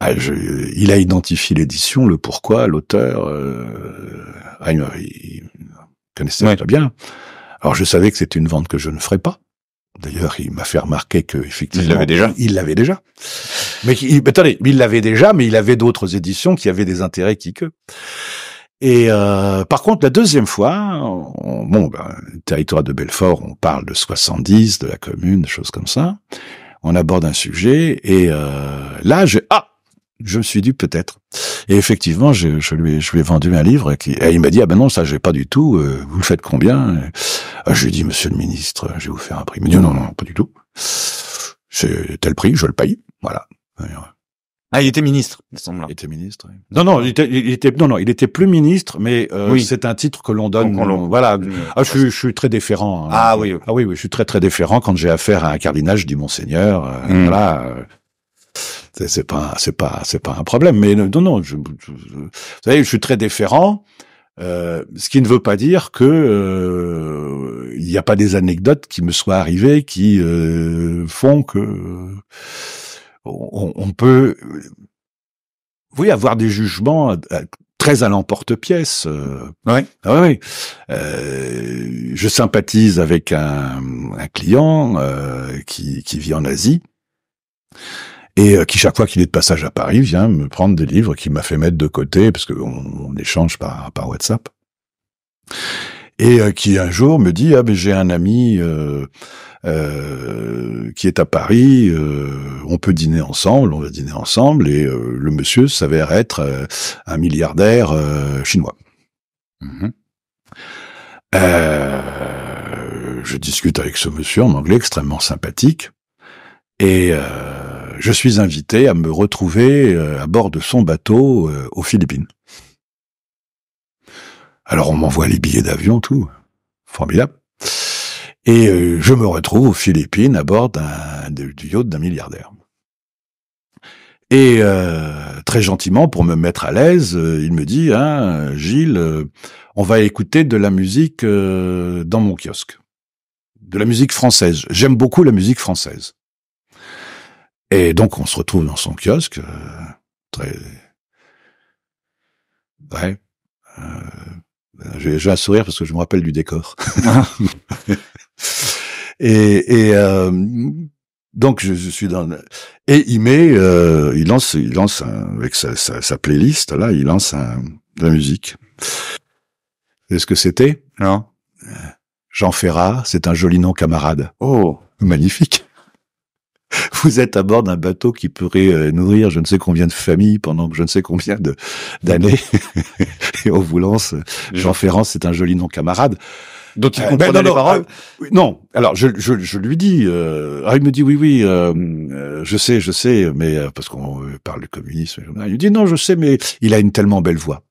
Ah, je, il a identifié l'édition, le pourquoi, l'auteur. Euh, il, connaissait très bien. Alors, je savais que c'était une vente que je ne ferais pas. D'ailleurs, il m'a fait remarquer que effectivement, il l'avait déjà. Il l'avait déjà. Mais, il, mais attendez, il l'avait déjà, mais il avait d'autres éditions qui avaient des intérêts qui que. Et euh, par contre, la deuxième fois, bon, ben, territoire de Belfort, on parle de 70, de la commune, des choses comme ça. On aborde un sujet et euh, là, je ah, je me suis dit peut-être. Et effectivement, je, lui, je lui ai vendu un livre qui, et il m'a dit ah ben non ça j'ai pas du tout. Euh, vous le faites combien euh, Je lui ai dit Monsieur le ministre, je vais vous faire un prix. Il m'a dit non non pas du tout. C'est tel prix, je le paye. Voilà. Ah, il était ministre, il semble. Il était ministre. Non, non, il était, il était, non, non, il était plus ministre, mais euh, c'est un titre que l'on donne. voilà. Euh, ah, je, je, suis très déférent. Hein. Ah oui. Ah oui, oui, je suis très très déférent quand j'ai affaire à un cardinalage Je dis monseigneur. là euh, mm. Voilà. c'est pas, c'est pas, c'est pas un problème. Mais non, non, je, je, vous savez, je suis très déférent. Euh, ce qui ne veut pas dire que il n'y a pas des anecdotes qui me soient arrivées qui font que on, peut, euh, oui, avoir des jugements euh, euh, très à l'emporte-pièce. Ah oui, oui, ouais. je sympathise avec un, client qui, vit en Asie et qui chaque fois qu'il est de passage à Paris vient me prendre des livres qu'il m'a fait mettre de côté parce qu'on on échange par, par WhatsApp et euh, qui un jour me dit ah ben j'ai un ami euh, euh, qui est à Paris, on peut dîner ensemble, on va dîner ensemble et le monsieur s'avère être un milliardaire chinois. Mhm. je discute avec ce monsieur en anglais extrêmement sympathique et je suis invité à me retrouver à bord de son bateau aux Philippines. Alors on m'envoie les billets d'avion, tout. Formidable. Et euh, je me retrouve aux Philippines à bord du yacht d'un milliardaire. Et euh, très gentiment, pour me mettre à l'aise, euh, il me dit, hein, Gilles, on va écouter de la musique dans mon kiosque. De la musique française. J'aime beaucoup la musique française. Et donc on se retrouve dans son kiosque. très... Ouais. J'ai euh, je, sourire parce que je me rappelle du décor. Ah. et, euh, donc je, suis dans et il met, euh, il lance, il lance avec sa, playlist là, il lance la musique. C'est ce que c'était Non. Jean Ferrat, c'est un joli nom, camarade. Oh, magnifique vous êtes à bord d'un bateau qui pourrait euh, nourrir je ne sais combien de familles pendant je ne sais combien de d'années, et on vous lance Jean Ferrand, c'est un joli nom camarade.
Dont il euh, comprenait ben non, les paroles
euh, Non, alors je, je, lui dis, euh, ah, il me dit oui, oui, je sais, je sais, mais parce qu'on parle du communisme, il me dit non, je sais, mais il a une tellement belle voix.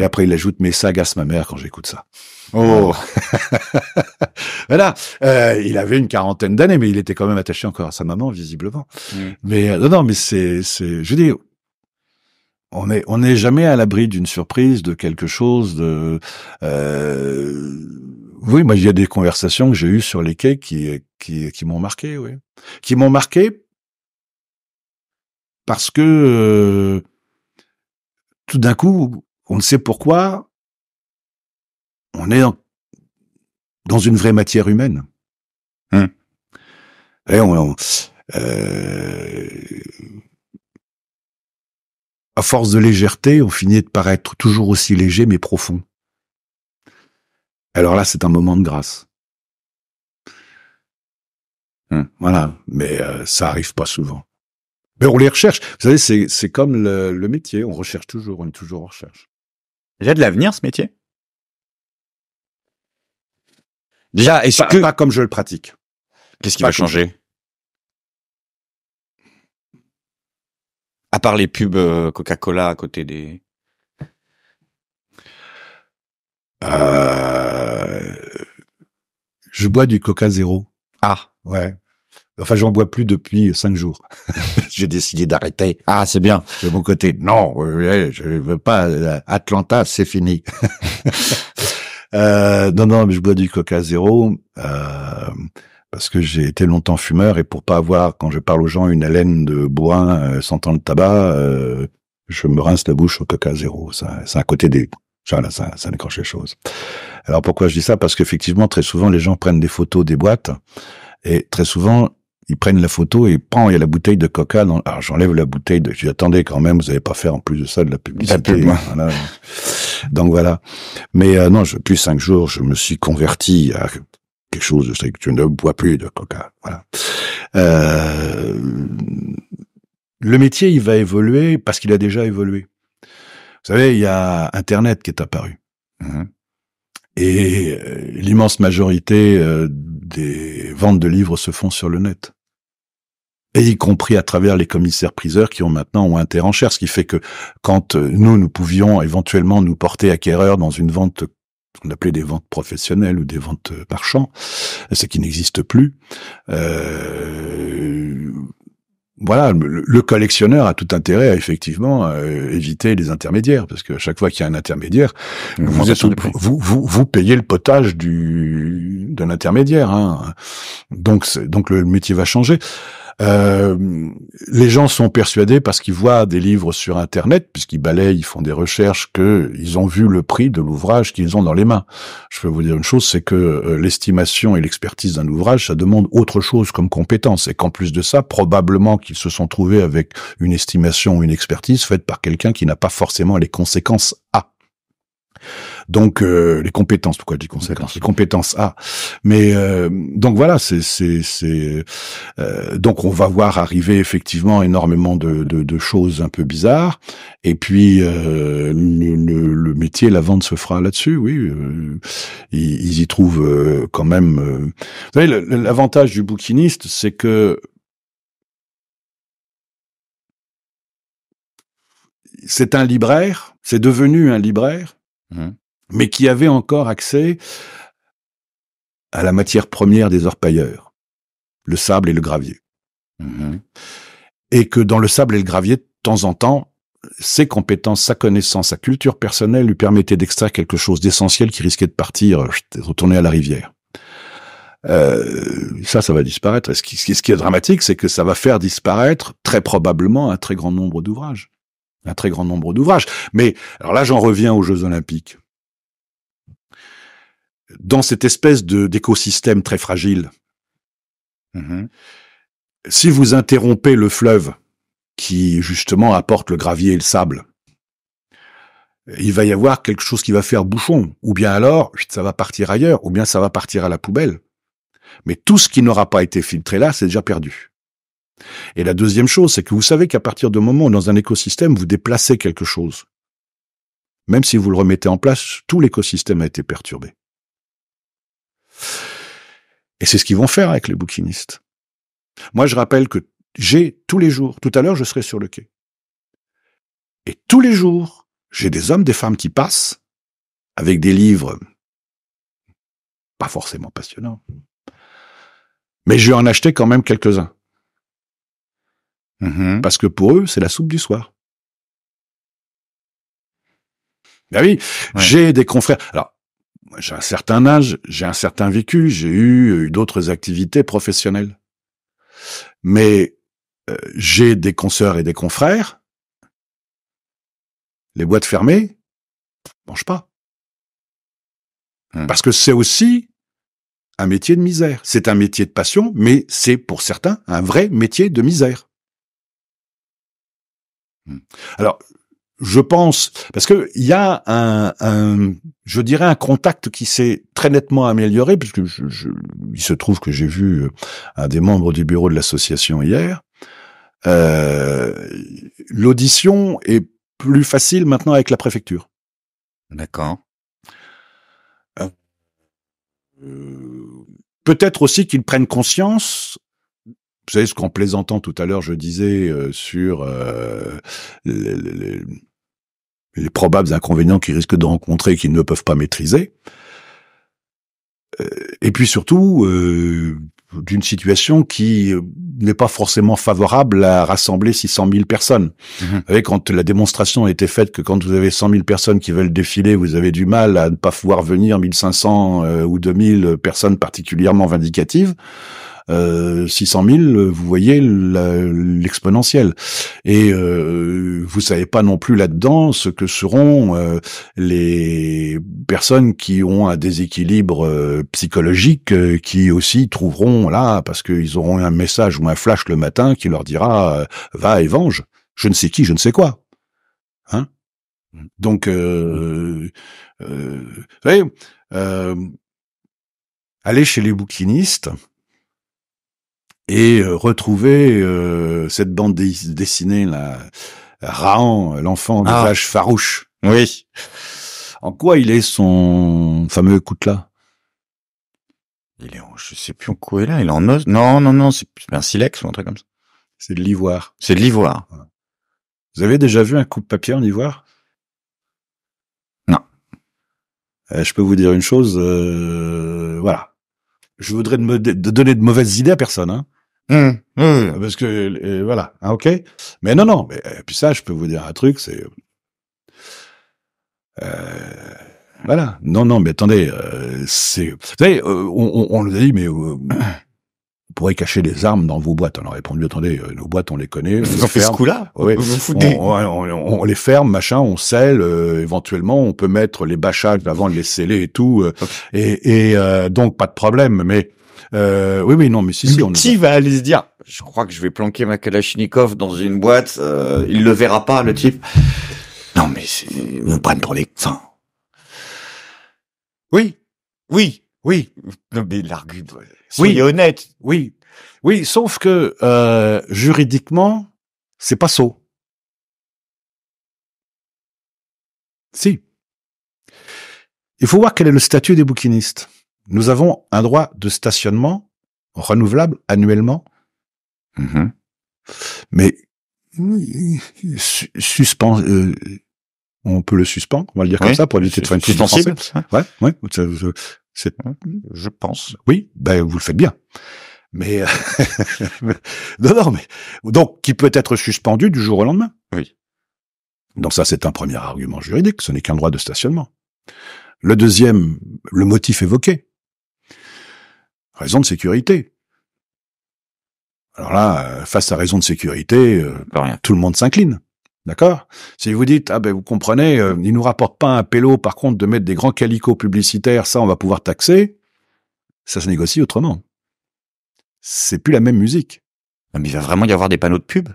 Et après, il ajoute, mais ça agace ma mère quand j'écoute ça. Oh Voilà, euh, il avait une quarantaine d'années, mais il était quand même attaché encore à sa maman, visiblement. Mm. Mais euh, non, non, mais c'est, c'est, je dis, on est, on n'est jamais à l'abri d'une surprise, de quelque chose, de. Euh, oui, moi, il y a des conversations que j'ai eues sur les quais qui, qui, qui m'ont marqué, oui, qui m'ont marqué parce que euh, tout d'un coup, on ne sait pourquoi, on est dans une vraie matière humaine. Hmm. Et euh, à force de légèreté, on finit de paraître toujours aussi léger mais profond. Alors là, c'est un moment de grâce. Hmm. voilà, mais euh, ça arrive pas souvent. Mais on les recherche. Vous savez, c'est comme le, le, métier, on recherche toujours, on est toujours en recherche. Il y a de l'avenir, ce métier Déjà, est-ce que... Pas comme je le pratique.
Qu'est-ce qui va changer À part les pubs euh, Coca-Cola à côté des... Euh... Je bois du Coca Zéro.
Ah. Ouais. Enfin, j'en bois plus depuis cinq jours. J'ai décidé d'arrêter. Ah, c'est bien. De mon côté, non, je veux pas. Euh, Atlanta, c'est fini. Euh, non, non, mais je bois du Coca Zéro euh, parce que j'ai été longtemps fumeur et pour pas avoir, quand je parle aux gens, une haleine de bois euh, sentant le tabac, euh, je me rince la bouche au Coca Zéro. Ça, c'est un côté des voilà, ça, ça décroche les choses. Alors pourquoi je dis ça Parce qu'effectivement, très souvent, les gens prennent des photos des boîtes et très souvent, ils prennent la photo et pan, il y a la bouteille de Coca. Alors j'enlève la bouteille. De... Je attendez quand même, vous n'allez pas faire en plus de ça de la publicité. Hein, voilà. Donc voilà. Mais euh, non, je, depuis cinq jours, je me suis converti à quelque chose. de strict. que je ne bois plus de coca. Voilà. Euh, le métier, il va évoluer parce qu'il a déjà évolué. Vous savez, il y a Internet qui est apparu. Hein. et euh, l'immense majorité des ventes de livres se font sur le net et y compris à travers les commissaires-priseurs qui ont maintenant ont un en cher, ce qui fait que quand euh, nous, nous pouvions éventuellement nous porter acquéreurs dans une vente qu'on appelait des ventes professionnelles ou des ventes euh, marchands, ce qui n'existe plus, euh, voilà, le collectionneur a tout intérêt à effectivement euh, éviter les intermédiaires, parce à chaque fois qu'il y a un intermédiaire, vous, vous, payez le potage du, de l'intermédiaire. Hein. Donc, donc le métier va changer. Euh, les gens sont persuadés parce qu'ils voient des livres sur Internet, puisqu'ils balayent, ils font des recherches, qu'ils ont vu le prix de l'ouvrage qu'ils ont dans les mains. Je peux vous dire une chose, c'est que euh, l'estimation et l'expertise d'un ouvrage, ça demande autre chose comme compétence, et qu'en plus de ça, probablement qu'ils se sont trouvés avec une estimation ou une expertise faite par quelqu'un qui n'a pas forcément les conséquences A. Donc euh, les compétences, pourquoi je dis conséquences hein, Les compétences A. Ah. Mais euh, donc voilà, c'est c'est c'est euh, donc on va voir arriver effectivement énormément de, choses un peu bizarres. Et puis le, métier, la vente se fera là-dessus. Oui, ils, y trouvent quand même. Vous savez, l'avantage du bouquiniste, c'est que c'est un libraire, c'est devenu un libraire, mmh mais qui avait encore accès à la matière première des orpailleurs, le sable et le gravier. Mm-hmm. Et que dans le sable et le gravier, de temps en temps, ses compétences, sa connaissance, sa culture personnelle lui permettaient d'extraire quelque chose d'essentiel qui risquait de partir, euh, retourner à la rivière. Euh, ça, ça va disparaître. ce qui, ce qui est dramatique, c'est que ça va faire disparaître très probablement un très grand nombre d'ouvrages. Un très grand nombre d'ouvrages. Mais alors là, j'en reviens aux Jeux Olympiques dans cette espèce d'écosystème très fragile, mm-hmm. si vous interrompez le fleuve qui justement apporte le gravier et le sable, il va y avoir quelque chose qui va faire bouchon, ou bien alors ça va partir ailleurs, ou bien ça va partir à la poubelle. Mais tout ce qui n'aura pas été filtré là, c'est déjà perdu. Et la deuxième chose, c'est que vous savez qu'à partir du moment où dans un écosystème vous déplacez quelque chose, même si vous le remettez en place, tout l'écosystème a été perturbé. Et c'est ce qu'ils vont faire avec les bouquinistes. Moi, je rappelle que j'ai tous les jours, tout à l'heure, je serai sur le quai. Et tous les jours, j'ai des hommes, des femmes qui passent avec des livres pas forcément passionnants. Mais je vais en acheter quand même quelques-uns. Mm-hmm. Parce que pour eux, c'est la soupe du soir. Ben oui, j'ai des confrères. Alors, j'ai un certain âge, j'ai un certain vécu, j'ai eu, d'autres activités professionnelles. Mais euh, j'ai des consoeurs et des confrères. Les boîtes fermées, mange pas. Hein. Parce que c'est aussi un métier de misère. C'est un métier de passion, mais c'est pour certains un vrai métier de misère. Hum. Alors, je pense, parce que il y a un, un, je dirais un contact qui s'est très nettement amélioré, puisque je, je, il se trouve que j'ai vu euh, un des membres du bureau de l'association hier. Euh, L'audition est plus facile maintenant avec la préfecture. D'accord. Euh, Peut-être aussi qu'ils prennent conscience vous savez ce qu'en plaisantant tout à l'heure je disais euh, sur euh, les, probables inconvénients qu'ils risquent de rencontrer et qu'ils ne peuvent pas maîtriser. Euh, et puis surtout d'une situation qui n'est pas forcément favorable à rassembler 600 000 personnes. Mmh. Vous savez, quand la démonstration a été faite que quand vous avez 100 000 personnes qui veulent défiler, vous avez du mal à ne pas pouvoir venir 1500 ou 2000 personnes particulièrement vindicatives, euh, 600 000, vous voyez l'exponentiel. Et euh, vous savez pas non plus là-dedans ce que seront euh, les personnes qui ont un déséquilibre euh, psychologique, euh, qui aussi trouveront là parce qu'ils auront un message ou un flash le matin qui leur dira va et venge. Je ne sais qui, je ne sais quoi. Hein Donc, euh, vous allez chez les bouquinistes et euh, retrouver euh, cette bande dessinée là, Raon, l'enfant ah. farouche. Oui. En quoi il est son fameux coutelas
Il est, en, je sais plus en quoi il est là. Il est en os. Non, non, non, c'est un silex ou un truc comme ça. C'est de l'ivoire. C'est de l'ivoire. Vous avez déjà vu un coup de papier en ivoire Non.
Euh, je peux vous dire une chose. voilà. Je voudrais me donner de mauvaises idées à personne. Hein. Hum. Ah, parce que euh, voilà, ah, ok. Mais non, non. Mais, euh, puis ça, je peux vous dire un truc, c'est euh, voilà. Non, non, mais attendez, c'est. Vous savez, on, on, nous a dit, mais euh, on cacher les armes dans vos boîtes. On a répondu, attendez, nos boîtes, on les connaît. Vous ce coup-là On, les ferme, machin, on scelle. éventuellement, on peut mettre les bâchages avant de
les sceller et tout. et donc, pas de problème. Mais euh, oui, oui, non, mais si, On qui va aller se dire Je crois que je vais planquer ma Kalachnikov dans une boîte. Euh, il le verra pas, le type. Non, mais ils me prennent pour les. Enfin... Oui, oui, oui. Non, mais l'argument. Euh, oui, honnête.
Oui, oui. Sauf que euh, juridiquement, c'est pas sot. Si. Il faut voir quel est le statut des bouquinistes. Nous avons un droit de stationnement renouvelable annuellement. Mm-hmm. Mais euh, suspend euh, on peut le suspendre, on va le dire comme ça pour éviter de faire une suspensible. Ouais, ouais, je pense. Oui, ben vous le faites bien. Mais euh, non, non, mais donc qui peut être suspendu du jour au lendemain. Oui. Donc ça, c'est un premier argument juridique. Ce n'est qu'un droit de stationnement. Le deuxième, le motif évoqué. Raison de sécurité. Alors là, euh, face à raison de sécurité, euh, tout le monde s'incline. D'accord Si vous dites, ah ben vous comprenez, euh, il ne nous rapporte pas un pélo, par contre, de mettre des grands calicots publicitaires, ça on va pouvoir taxer, ça se négocie autrement.
C'est plus la même musique. mais il va vraiment y avoir des panneaux de pub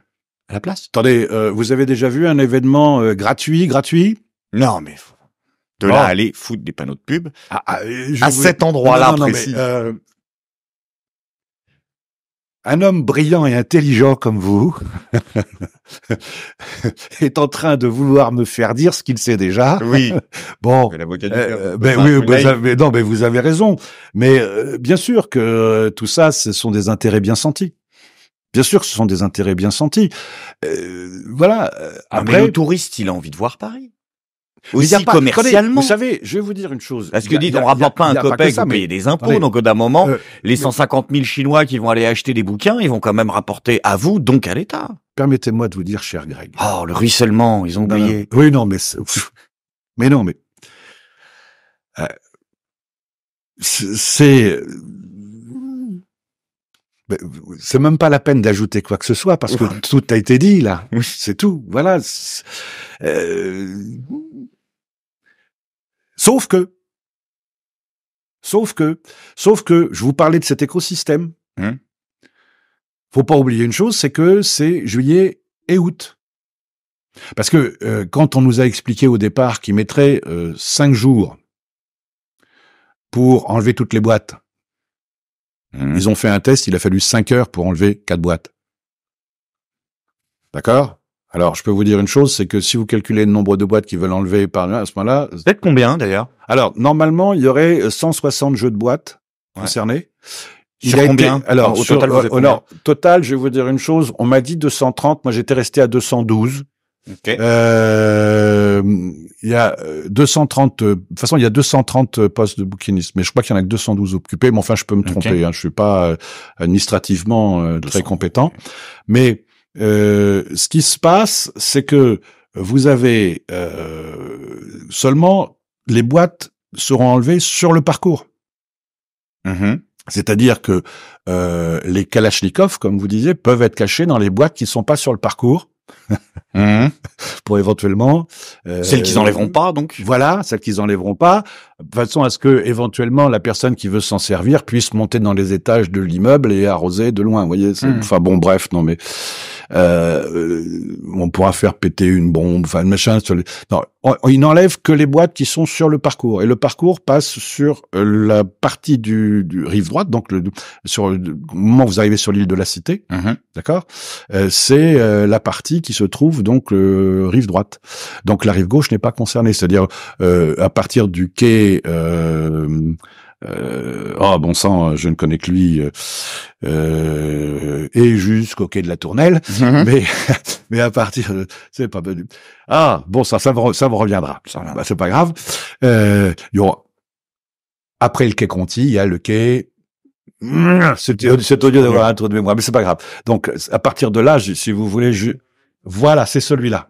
à la place Attendez, vous
avez déjà vu un événement gratuit, gratuit Non, mais
de là à aller foutre
des panneaux de pub à cet endroit-là précis. Un homme brillant et intelligent comme vous est en train de vouloir me faire dire ce qu'il sait déjà. Oui. bon. Mais euh, ben oui, vous avez, non, vous avez raison. Mais euh, bien sûr que euh, tout ça, ce sont des intérêts bien sentis. Bien sûr que ce sont des intérêts bien sentis. voilà.
Ah, après, touriste, il a envie de voir Paris aussi commercialement.
vous savez, je vais vous dire une
chose. Parce que dites, on rapporte pas un copec, vous payez des impôts, donc d'un moment, euh, les 150 000 Chinois qui vont aller acheter des bouquins, ils vont quand même rapporter à vous, donc à l'État. Permettez-moi de vous dire, cher Greg. Oh, le ruissellement, ils ont payé. Oui, non, mais mais non, mais euh, c'est
c'est même pas la peine d'ajouter quoi que ce soit parce que tout a été dit là. C'est tout. Voilà. Euh... Sauf que, sauf que, sauf que, je vous parlais de cet écosystème. Hein Faut pas oublier une chose, c'est que c'est juillet et août. Parce que euh, quand on nous a expliqué au départ qu'il mettrait 5 euh, cinq jours pour enlever toutes les boîtes, hein? ils ont fait un test, il a fallu cinq heures pour enlever quatre boîtes. D'accord alors, je peux vous dire une chose, c'est que si vous calculez le nombre de boîtes qui veulent enlever par à ce moment-là... Peut-être combien, d'ailleurs Alors, normalement, il y aurait 160 jeux de boîtes concernés.
Il sur combien Alors, au
euh, total, je vais vous dire une chose, on m'a dit 230, moi j'étais resté à 212. Euh, il y a 230. Euh, euh, de façon, il y a 230 postes de bouquinistes, mais je crois qu'il y en a que 212 occupés. Mais enfin, je peux me tromper. je hein, ne je suis pas administrativement très compétent. Mais euh, ce qui se passe, c'est que vous avez euh, seulement les boîtes seront enlevées sur le parcours. Mm-hmm. C'est-à-dire que euh, les kalachnikovs, comme vous disiez, peuvent être cachés dans les boîtes qui ne sont pas sur le parcours. Mm-hmm. Pour éventuellement celles qu'ils enlèveront pas, donc voilà celles qu'ils enlèveront pas, de façon à ce que éventuellement la personne qui veut s'en servir puisse monter dans les étages de l'immeuble et arroser de loin. Vous voyez, mm. enfin bon, bref, non mais euh, euh, on pourra faire péter une bombe, enfin machin. Sur non, on, il n'enlève que les boîtes qui sont sur le parcours et le parcours passe sur euh, la partie du, rive droite, donc le, sur le moment où vous arrivez sur l'île de la Cité, uh-huh. d'accord. c'est la partie qui se trouve donc rive droite. Donc la rive gauche n'est pas concernée, c'est-à-dire à partir du quai euh, « Ah, bon sang, je ne connais que lui, euh, euh, et jusqu'au quai de la Tournelle, mhm. mais mais à partir, de, c'est pas venu. Ah bon, ça ça vous ça vous reviendra, bah, c'est pas grave. Euh, aura, après le quai Conti, il y a le quai c'est, odieux d'avoir un trou de mémoire, mais c'est pas grave. Donc à partir de là, si vous voulez, je... voilà, c'est celui-là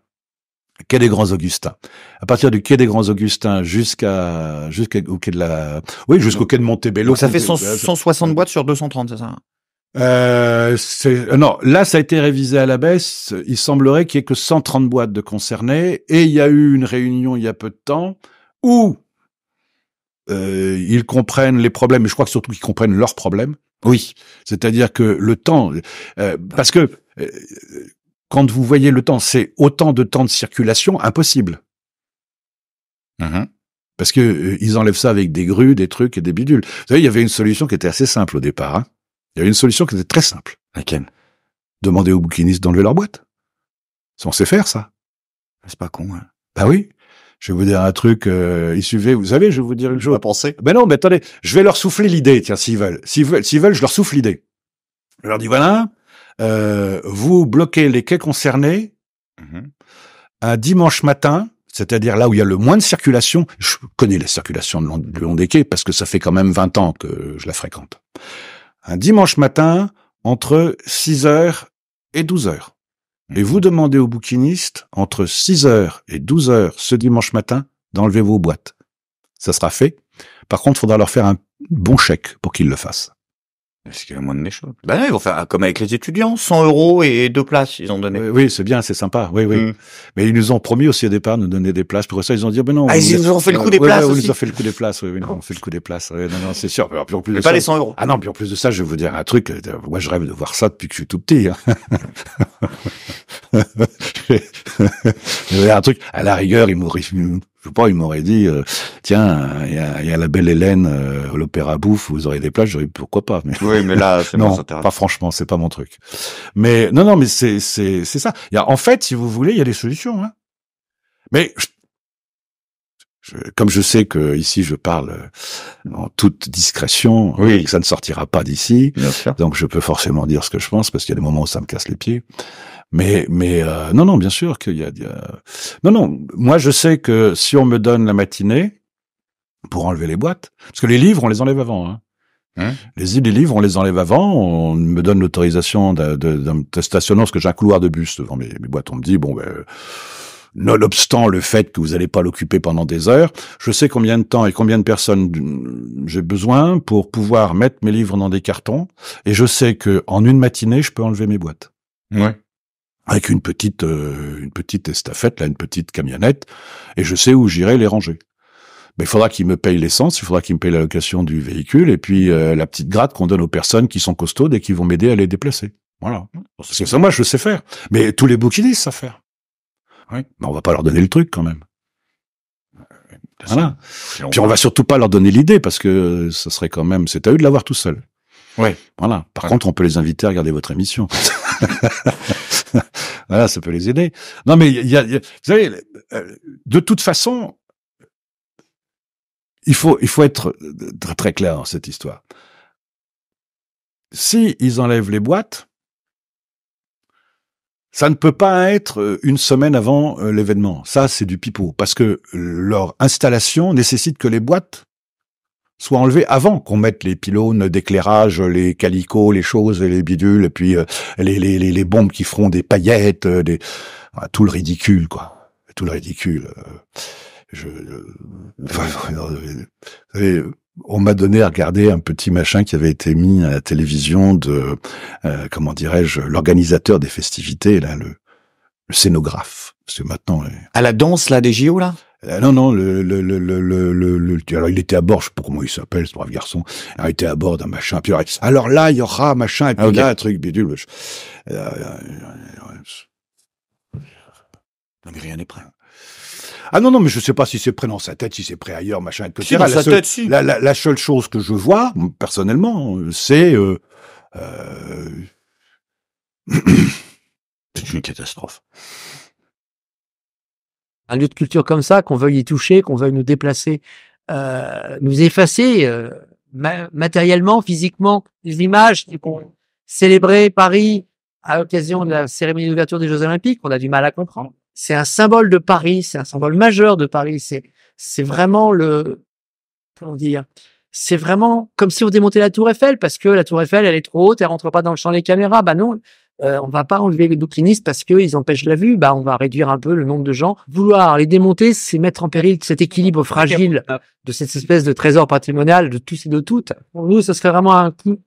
quai des Grands Augustins. À partir du quai des Grands Augustins jusqu'à jusqu'au quai de la oui jusqu'au quai de Montebello. ça fait 160
boîtes sur 230, c'est ça hein
euh, euh, non, là ça a été révisé à la baisse. Il semblerait qu'il y ait que 130 boîtes de concernés. et il y a eu une réunion il y a peu de temps où euh, ils comprennent les problèmes, mais je crois que surtout qu'ils comprennent leurs problèmes. Oui, c'est-à-dire que le temps, euh, parce que euh, quand vous voyez le temps, c'est autant de temps de circulation impossible. Mm-hmm. Parce que euh, ils enlèvent ça avec des grues, des trucs et des bidules. Vous savez, il y avait une solution qui était assez simple au départ. Hein. Il y avait une solution qui était très simple. Laquelle Demander aux bouquinistes d'enlever leur boîte. On sait faire ça. C'est pas con. Hein. Bah oui. Je vais vous dire un truc. Euh, Vous savez, je vais vous dire une chose. à penser. Ben non, mais attendez. Je vais leur souffler l'idée. Tiens, s'ils veulent, s'ils veulent, s'ils veulent, je leur souffle l'idée. Je leur dis voilà. Euh, vous bloquez les quais concernés mhm. un dimanche matin, c'est-à-dire là où il y a le moins de circulation. Je connais la circulation de long des quais parce que ça fait quand même 20 ans que je la fréquente. Un dimanche matin, entre 6h et 12h. Et vous mhm. demandez aux bouquinistes, entre 6h et 12h ce dimanche matin, d'enlever vos boîtes. Ça sera fait. Par contre, il faudra leur faire un bon chèque pour qu'ils le fassent.
C'est a moins de méchants Ben bah non, ils vont faire comme avec les étudiants, 100 euros et deux places, ils ont donné. Oui, oui c'est bien, c'est sympa. Oui, oui. Mm.
Mais ils nous ont promis aussi au départ de nous donner des places. Pour ça, ils ont dit, ben non. Ah, ils nous ont fait le coup des places. ils nous ont fait le coup des places. Oui, nous on fait le coup des places. non, non, c'est sûr. pas les 100 euros. Ah non, puis en plus de ça, je vais vous dire un truc. Euh, moi, je rêve de voir ça depuis que je suis tout petit. Hein. Je dire un truc. À la rigueur, ils m'auraient, je sais pas, il m'aurait dit, euh, tiens, il y a, la belle Hélène, euh, l'opéra bouffe, vous aurez des plages. J'aurais dit, pourquoi pas mais... Oui, mais là, non, pas franchement, c'est pas mon truc. Mais non, non, mais c'est c'est c'est ça. Y a, en fait, si vous voulez, il y a des solutions. Hein. Mais comme je sais que ici je parle euh, en toute discrétion, oui. ça ne sortira pas d'ici, donc je peux forcément dire ce que je pense parce qu'il y a des moments où ça me casse les pieds. Mais, mais euh, non, non, bien sûr qu'il y, y, a... Non, non, moi je sais que si on me donne la matinée pour enlever les boîtes, parce que les livres, on les enlève avant. Hein. hein? les, livres, on les enlève avant, on me donne l'autorisation d'un stationner parce que j'ai un couloir de bus devant mes, mes boîtes. On me dit, bon, ben, nonobstant le fait que vous n'allez pas l'occuper pendant des heures, je sais combien de temps et combien de personnes j'ai besoin pour pouvoir mettre mes livres dans des cartons, et je sais que en une matinée, je peux enlever mes boîtes. Ouais avec une petite, euh, une petite estafette, là, une petite camionnette, et je sais où j'irai les ranger. Mais il faudra qu'ils me payent l'essence, il faudra qu'ils me payent la location du véhicule, et puis euh, la petite gratte qu'on donne aux personnes qui sont costaudes et qui vont m'aider à les déplacer. Voilà. c'est ça, moi, je sais faire. Mais tous les bouquinistes savent faire. Mais on va pas leur donner le truc, quand même. Voilà. puis on va surtout pas leur donner l'idée, parce que euh, ça serait quand même, c'est à eux de l'avoir tout seul. Ouais. Voilà. Par contre, on peut les inviter à regarder votre émission. voilà, ça peut les aider. Non, mais il vous savez, euh, de toute façon, il faut, il faut être euh, très, très clair dans cette histoire. Si ils enlèvent les boîtes, ça ne peut pas être euh, une semaine avant l'événement. Ça, c'est du pipeau, parce que leur installation nécessite que les boîtes soit enlevé avant qu'on mette les pylônes d'éclairage, les calicots, les choses, les bidules, et puis euh, les, les, bombes qui feront des paillettes, euh, des... tout le ridicule, quoi. Tout le ridicule. Euh, je... on m'a donné à regarder un petit machin qui avait été mis à la télévision de, comment dirais-je, l'organisateur des festivités, là, le, scénographe. Parce maintenant... À la danse, là, des JO, là euh, non, non, le, le, le, le, alors il était à bord, je sais pas il s'appelle, ce brave garçon. Alors, il était à bord d'un machin. Puis alors, là, il y aura un machin, et puis ah, là, un truc bidule. Euh, euh, non, mais rien n'est prêt. Ah non, non, mais je sais pas si c'est prêt dans sa tête, si c'est prêt ailleurs, machin, etc. Si, la, seule, chose que je vois, personnellement, c'est... Euh, c'est une catastrophe
un lieu de culture comme ça, qu'on veuille y toucher, qu'on veuille nous déplacer, euh, nous effacer euh, matériellement, physiquement, les images, célébrer Paris à l'occasion de la cérémonie d'ouverture des Jeux Olympiques, on a du mal à comprendre. C'est un symbole de Paris, c'est un symbole majeur de Paris. C'est c'est vraiment le comment dire c'est vraiment comme si on démontait la tour Eiffel parce que la tour Eiffel elle est trop haute elle rentre pas dans le champ des caméras bah non euh, on va pas enlever les bouquinistes parce qu'ils empêchent la vue, bah on va réduire un peu le nombre de gens. Vouloir les démonter, c'est mettre en péril cet équilibre fragile de cette espèce de trésor patrimonial de tous et de toutes. Pour nous, ça serait vraiment un coup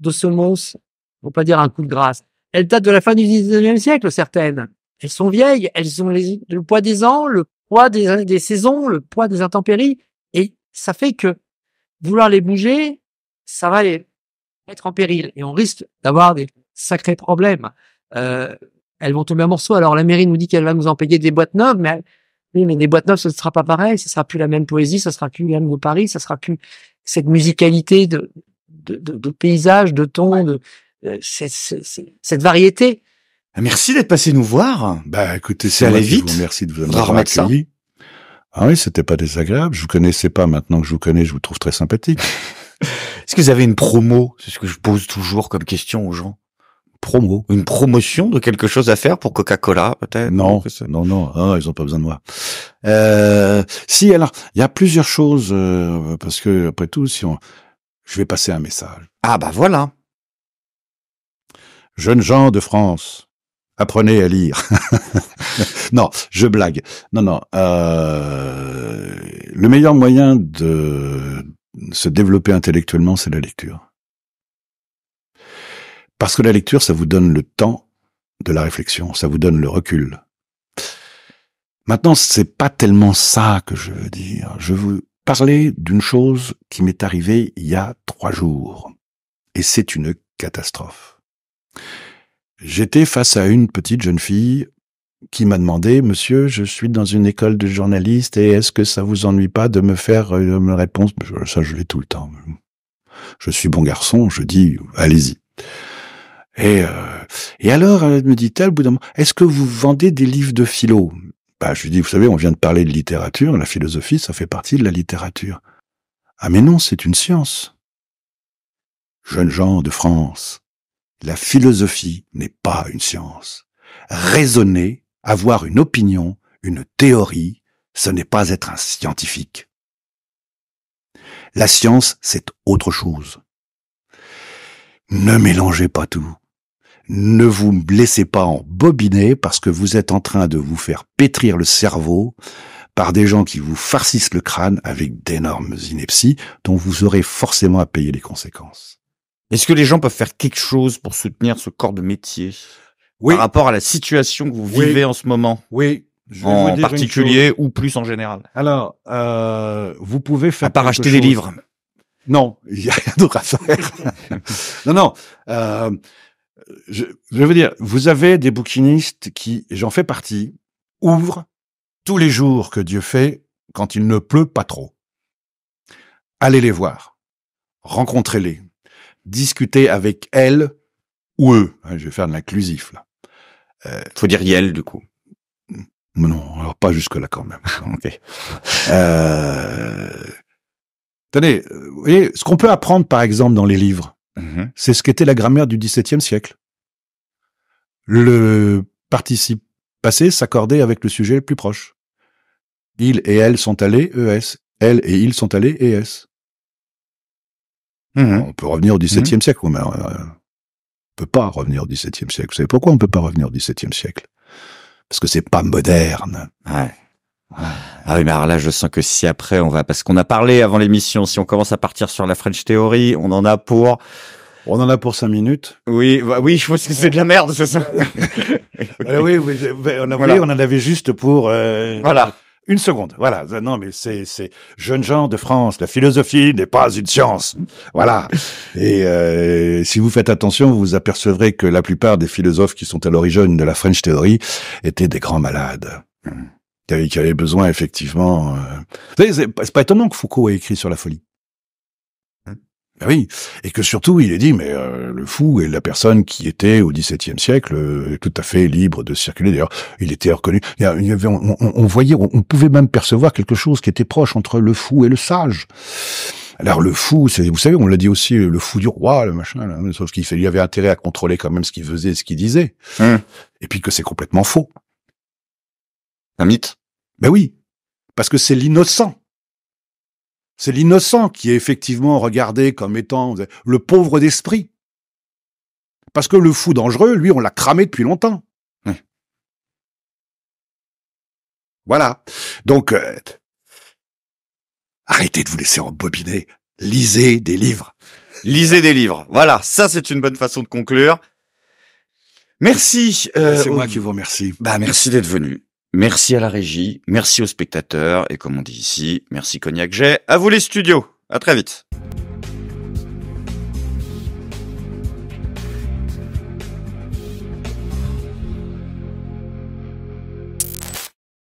de semence, faut pas dire un coup de grâce. Elles datent de la fin du 19e siècle, certaines. Elles sont vieilles, elles ont le poids des ans, le poids des, des saisons, le poids des intempéries, et ça fait que vouloir les bouger, ça va les mettre en péril, et on risque d'avoir des sacré problème. Euh, elles vont tomber en morceaux. Alors la mairie nous dit qu'elle va nous en payer des boîtes neuves, mais mais des boîtes neuves, ce ne sera pas pareil. Ce sera plus la même poésie, ce sera plus le même Paris, ce sera plus cette musicalité de de, de, de paysage, de ton, de euh, cette variété. Ah, merci d'être
passé nous voir.
Bah écoutez, c'est allé vite. merci de vous avoir accueilli. Ah oui, c'était pas désagréable. Je vous connaissais pas. Maintenant que je vous connais,
je vous trouve très sympathique. Est-ce que vous avez une promo C'est ce que je pose toujours comme question aux gens promo. Une promotion de quelque chose à faire pour Coca-Cola, peut-être Non, non, non, ah, ils ont pas besoin de moi. Euh, si, alors, il y a plusieurs choses, euh,
parce que, après tout, si on... Je vais passer un message. Ah bah voilà Jeunes gens de France, apprenez à lire. non, je blague. Non, non. Euh, le meilleur moyen de se développer intellectuellement, c'est la lecture. Parce que la lecture, ça vous donne le temps de la réflexion, ça vous donne le recul. Maintenant, c'est pas tellement ça que je veux dire. Je veux parler d'une chose qui m'est arrivée il y a trois jours. Et c'est une catastrophe. J'étais face à une petite jeune fille qui m'a demandé, monsieur, je suis dans une école de journaliste et est-ce que ça vous ennuie pas de me faire une euh, réponse? Ça, je l'ai tout le temps. Je suis bon garçon, je dis, allez-y. Et, euh, et alors, me dit-elle, au bout d'un moment, est-ce que vous vendez des livres de philo bah, Je lui dis, vous savez, on vient de parler de littérature, la philosophie, ça fait partie de la littérature. Ah mais non, c'est une science. Jeunes gens de France, la philosophie n'est pas une science. Raisonner, avoir une opinion, une théorie, ce n'est pas être un scientifique. La science, c'est autre chose. Ne mélangez pas tout ne vous blessez pas en bobinet parce que vous êtes en train de vous faire pétrir le cerveau par des gens qui vous farcissent le crâne avec d'énormes inepties dont vous aurez forcément à payer les conséquences.
Est-ce que les gens peuvent faire quelque chose pour soutenir ce corps de métier oui. par rapport à la situation que vous vivez en ce moment Oui. en particulier ou plus en général. Alors, euh, vous pouvez faire. À part acheter des livres.
Non, il y a
rien d'autre à faire. non, non. Euh,
je, veux dire, vous avez des bouquinistes qui, j'en fais partie, ouvrent tous les jours que Dieu fait quand il ne pleut pas trop. Allez les voir, rencontrez-les, discutez avec elles ou eux. Ah, je vais faire de l'inclusif là. Euh, Faut dire yel du coup. Non, alors pas jusque là quand même. okay. euh... Tenez, vous voyez, ce qu'on peut apprendre par exemple dans les livres, Mhm. C'est ce qu'était la grammaire du XVIIe siècle. Le participe passé s'accordait avec le sujet le plus proche. Ils et elles sont allés, ES. Elles et ils sont allés, ES. Mhm. On peut revenir au XVIIe mhm. siècle, mais euh, on peut pas revenir au XVIIe siècle. Vous savez pourquoi on ne peut pas revenir au XVIIe siècle
Parce que c'est pas moderne. Ah oui, mais alors là, je sens que si après on va, parce qu'on a parlé avant l'émission, si on commence à partir sur la French Theory, on en a pour. On en a pour cinq minutes. Oui, bah oui, je pense que c'est de la merde, c'est ça. Euh, oui, on, on en avait juste
pour. Euh, voilà. Une seconde, voilà. Non, mais c'est, c'est jeunes gens de France. La philosophie n'est pas une science, voilà. Et euh, si vous faites attention, vous vous apercevrez que la plupart des philosophes qui sont à l'origine de la French Theory étaient des grands malades qui avait besoin effectivement. Euh. Vous savez, c'est pas étonnant que Foucault ait écrit sur la folie. Hein? Ben oui, et que surtout il est dit mais euh, le fou est la personne qui était au XVIIe siècle euh, tout à fait libre de circuler. D'ailleurs, il était reconnu. Il y avait, on, voyait, on, pouvait même percevoir quelque chose qui était proche entre le fou et le sage. Alors le fou, c'est, vous savez, on l'a dit aussi, le fou du roi, le machin, là, sauf qu'il y avait intérêt à contrôler quand même ce qu'il faisait, et ce qu'il disait, hein? et puis que c'est complètement faux. Un mythe Ben oui, parce que c'est l'innocent. C'est l'innocent qui est effectivement regardé comme étant le pauvre d'esprit. Parce que le fou dangereux, lui, on l'a cramé depuis longtemps.
Voilà. Donc, euh, arrêtez de vous laisser embobiner. Lisez des livres. Lisez des livres. Voilà, ça c'est une bonne façon de conclure. Merci. Euh, c'est moi qui vous remercie. Bah merci d'être venu. Merci à la régie, merci aux spectateurs, et comme on dit ici, merci Cognac J. à vous les studios, à très vite.